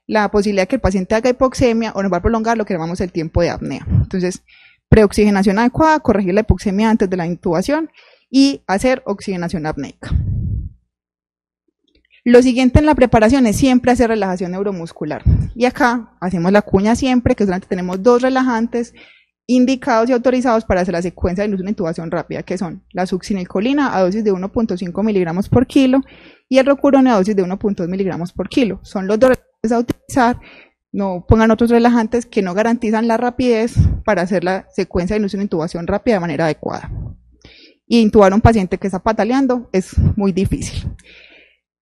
la posibilidad de que el paciente haga hipoxemia o nos va a prolongar lo que llamamos el tiempo de apnea. Entonces, preoxigenación adecuada, corregir la hipoxemia antes de la intubación y hacer oxigenación apneica. Lo siguiente en la preparación es siempre hacer relajación neuromuscular. Y acá hacemos la cuña siempre, que solamente tenemos dos relajantes indicados y autorizados para hacer la secuencia de luz intubación rápida, que son la succinilcolina a dosis de 1.5 miligramos por kilo y el rocurone a dosis de 1.2 miligramos por kilo. Son los dos a utilizar, no pongan otros relajantes que no garantizan la rapidez para hacer la secuencia de inducción intubación rápida de manera adecuada. Y intubar a un paciente que está pataleando es muy difícil.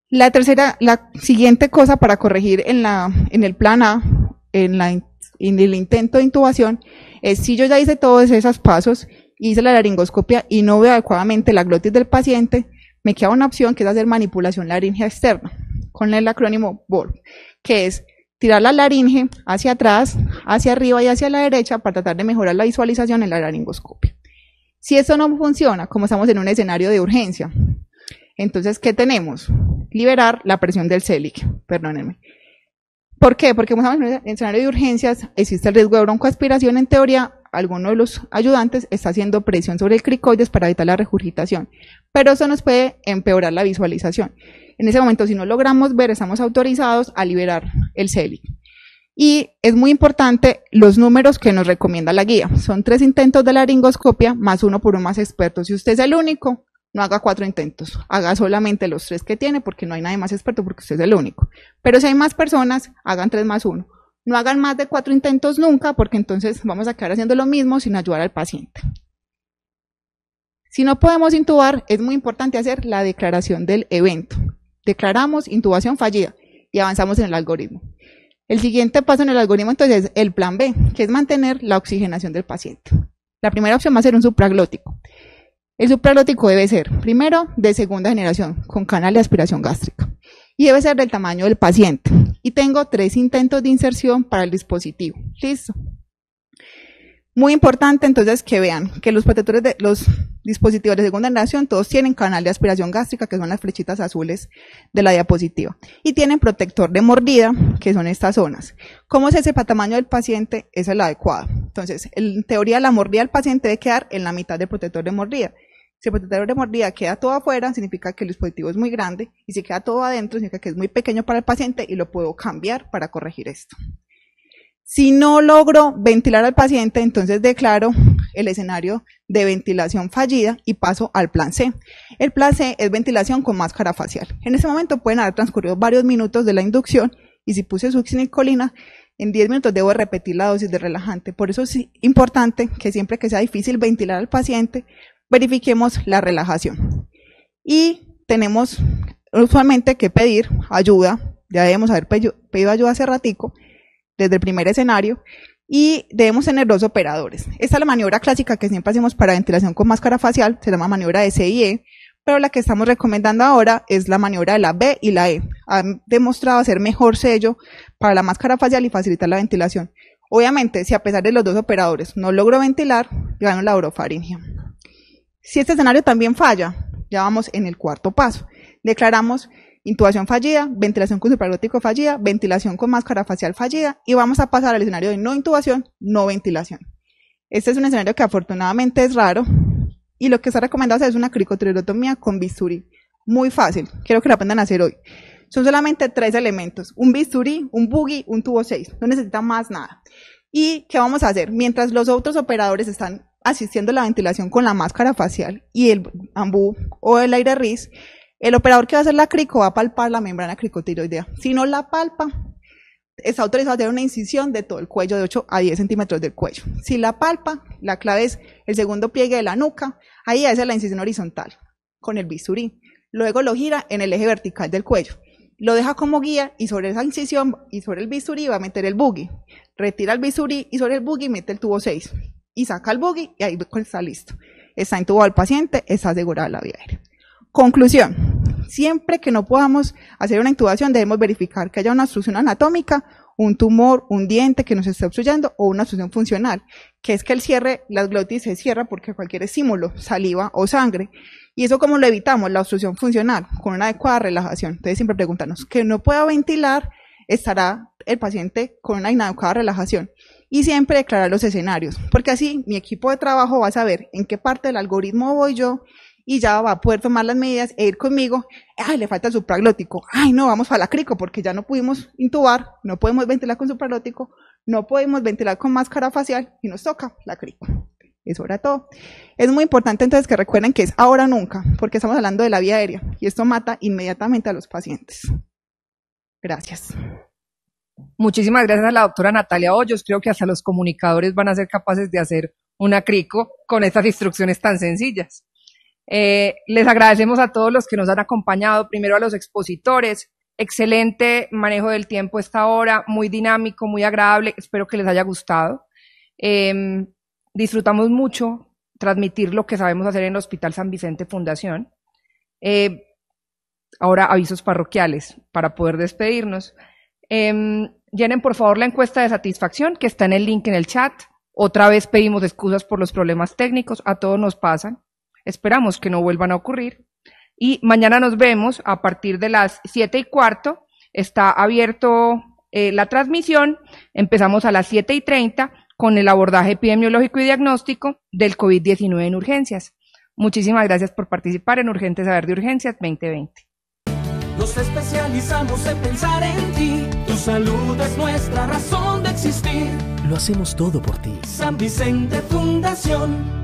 La tercera, la siguiente cosa para corregir en, la, en el plan A, en, en el intento de intubación, es si yo ya hice todos esos pasos, hice la laringoscopia y no veo adecuadamente la glotis del paciente, me queda una opción que es hacer manipulación laringea externa con el acrónimo BOR, que es tirar la laringe hacia atrás, hacia arriba y hacia la derecha para tratar de mejorar la visualización en la laringoscopia. Si eso no funciona, como estamos en un escenario de urgencia, entonces, ¿qué tenemos? Liberar la presión del CELIC, perdónenme. ¿Por qué? Porque como estamos en un escenario de urgencias, existe el riesgo de broncoaspiración en teoría, alguno de los ayudantes está haciendo presión sobre el cricoides para evitar la regurgitación, pero eso nos puede empeorar la visualización. En ese momento, si no logramos ver, estamos autorizados a liberar el CELIC. Y es muy importante los números que nos recomienda la guía. Son tres intentos de laringoscopia más uno por uno más experto. Si usted es el único, no haga cuatro intentos, haga solamente los tres que tiene porque no hay nadie más experto porque usted es el único. Pero si hay más personas, hagan tres más uno. No hagan más de cuatro intentos nunca porque entonces vamos a quedar haciendo lo mismo sin ayudar al paciente. Si no podemos intubar, es muy importante hacer la declaración del evento. Declaramos intubación fallida y avanzamos en el algoritmo. El siguiente paso en el algoritmo entonces es el plan B, que es mantener la oxigenación del paciente. La primera opción va a ser un supraglótico. El supraglótico debe ser, primero, de segunda generación, con canal de aspiración gástrica, y debe ser del tamaño del paciente. Y tengo tres intentos de inserción para el dispositivo. Listo. Muy importante entonces que vean que los, de, los dispositivos de segunda generación, todos tienen canal de aspiración gástrica, que son las flechitas azules de la diapositiva, y tienen protector de mordida, que son estas zonas. ¿Cómo es ese tamaño del paciente? es el adecuado. Entonces, en teoría, la mordida del paciente debe quedar en la mitad del protector de mordida. Si el protector de mordida queda todo afuera, significa que el dispositivo es muy grande, y si queda todo adentro, significa que es muy pequeño para el paciente y lo puedo cambiar para corregir esto. Si no logro ventilar al paciente, entonces declaro el escenario de ventilación fallida y paso al plan C. El plan C es ventilación con máscara facial. En ese momento pueden haber transcurrido varios minutos de la inducción y si puse colina en 10 minutos debo repetir la dosis de relajante. Por eso es importante que siempre que sea difícil ventilar al paciente, verifiquemos la relajación. Y tenemos usualmente que pedir ayuda, ya debemos haber pedido ayuda hace ratico, desde el primer escenario, y debemos tener dos operadores. Esta es la maniobra clásica que siempre hacemos para ventilación con máscara facial, se llama maniobra SIE, e, pero la que estamos recomendando ahora es la maniobra de la B y la E. Han demostrado ser mejor sello para la máscara facial y facilitar la ventilación. Obviamente, si a pesar de los dos operadores no logro ventilar, gano la orofaringia. Si este escenario también falla, ya vamos en el cuarto paso. Declaramos intubación fallida, ventilación con supraglótico fallida, ventilación con máscara facial fallida y vamos a pasar al escenario de no intubación, no ventilación. Este es un escenario que afortunadamente es raro y lo que está recomendado hacer es una cricotrilotomía con bisturí. Muy fácil, quiero que lo aprendan a hacer hoy. Son solamente tres elementos, un bisturí, un buggy, un tubo 6, no necesita más nada. ¿Y qué vamos a hacer? Mientras los otros operadores están asistiendo a la ventilación con la máscara facial y el ambú o el aire RIS, el operador que va a hacer la crico va a palpar la membrana cricotiroidea. Si no la palpa, está autorizado a hacer una incisión de todo el cuello, de 8 a 10 centímetros del cuello. Si la palpa, la clave es el segundo pliegue de la nuca, ahí hace la incisión horizontal con el bisturí. Luego lo gira en el eje vertical del cuello. Lo deja como guía y sobre esa incisión y sobre el bisturí va a meter el buggy. Retira el bisturí y sobre el buggy mete el tubo 6. Y saca el buggy y ahí está listo. Está intubado el paciente, está asegurada la vía aérea. Conclusión. Siempre que no podamos hacer una intubación, debemos verificar que haya una obstrucción anatómica, un tumor, un diente que nos esté obstruyendo o una obstrucción funcional, que es que el cierre, las glotis se cierra porque cualquier estímulo, saliva o sangre. ¿Y eso cómo lo evitamos? La obstrucción funcional, con una adecuada relajación. Entonces siempre preguntarnos, que no pueda ventilar, estará el paciente con una inadecuada relajación. Y siempre declarar los escenarios, porque así mi equipo de trabajo va a saber en qué parte del algoritmo voy yo, y ya va a poder tomar las medidas e ir conmigo. Ay, le falta el supraglótico. Ay, no, vamos a la crico porque ya no pudimos intubar, no podemos ventilar con supraglótico, no podemos ventilar con máscara facial y nos toca la crico. Eso era todo. Es muy importante entonces que recuerden que es ahora nunca, porque estamos hablando de la vía aérea y esto mata inmediatamente a los pacientes. Gracias. Muchísimas gracias a la doctora Natalia Hoyos. Creo que hasta los comunicadores van a ser capaces de hacer una crico con estas instrucciones tan sencillas. Eh, les agradecemos a todos los que nos han acompañado, primero a los expositores. Excelente manejo del tiempo esta hora, muy dinámico, muy agradable. Espero que les haya gustado. Em, disfrutamos mucho transmitir lo que sabemos hacer en el Hospital San Vicente Fundación. Eh, ahora avisos parroquiales para poder despedirnos. Em, llenen por favor la encuesta de satisfacción que está en el link en el chat. Otra vez pedimos excusas por los problemas técnicos, a todos nos pasan. Esperamos que no vuelvan a ocurrir. Y mañana nos vemos a partir de las 7 y cuarto. Está abierto eh, la transmisión. Empezamos a las 7 y treinta con el abordaje epidemiológico y diagnóstico del COVID-19 en urgencias. Muchísimas gracias por participar en Urgente Saber de Urgencias 2020. Nos especializamos en pensar en ti. Tu salud es nuestra razón de existir. Lo hacemos todo por ti. San Vicente Fundación.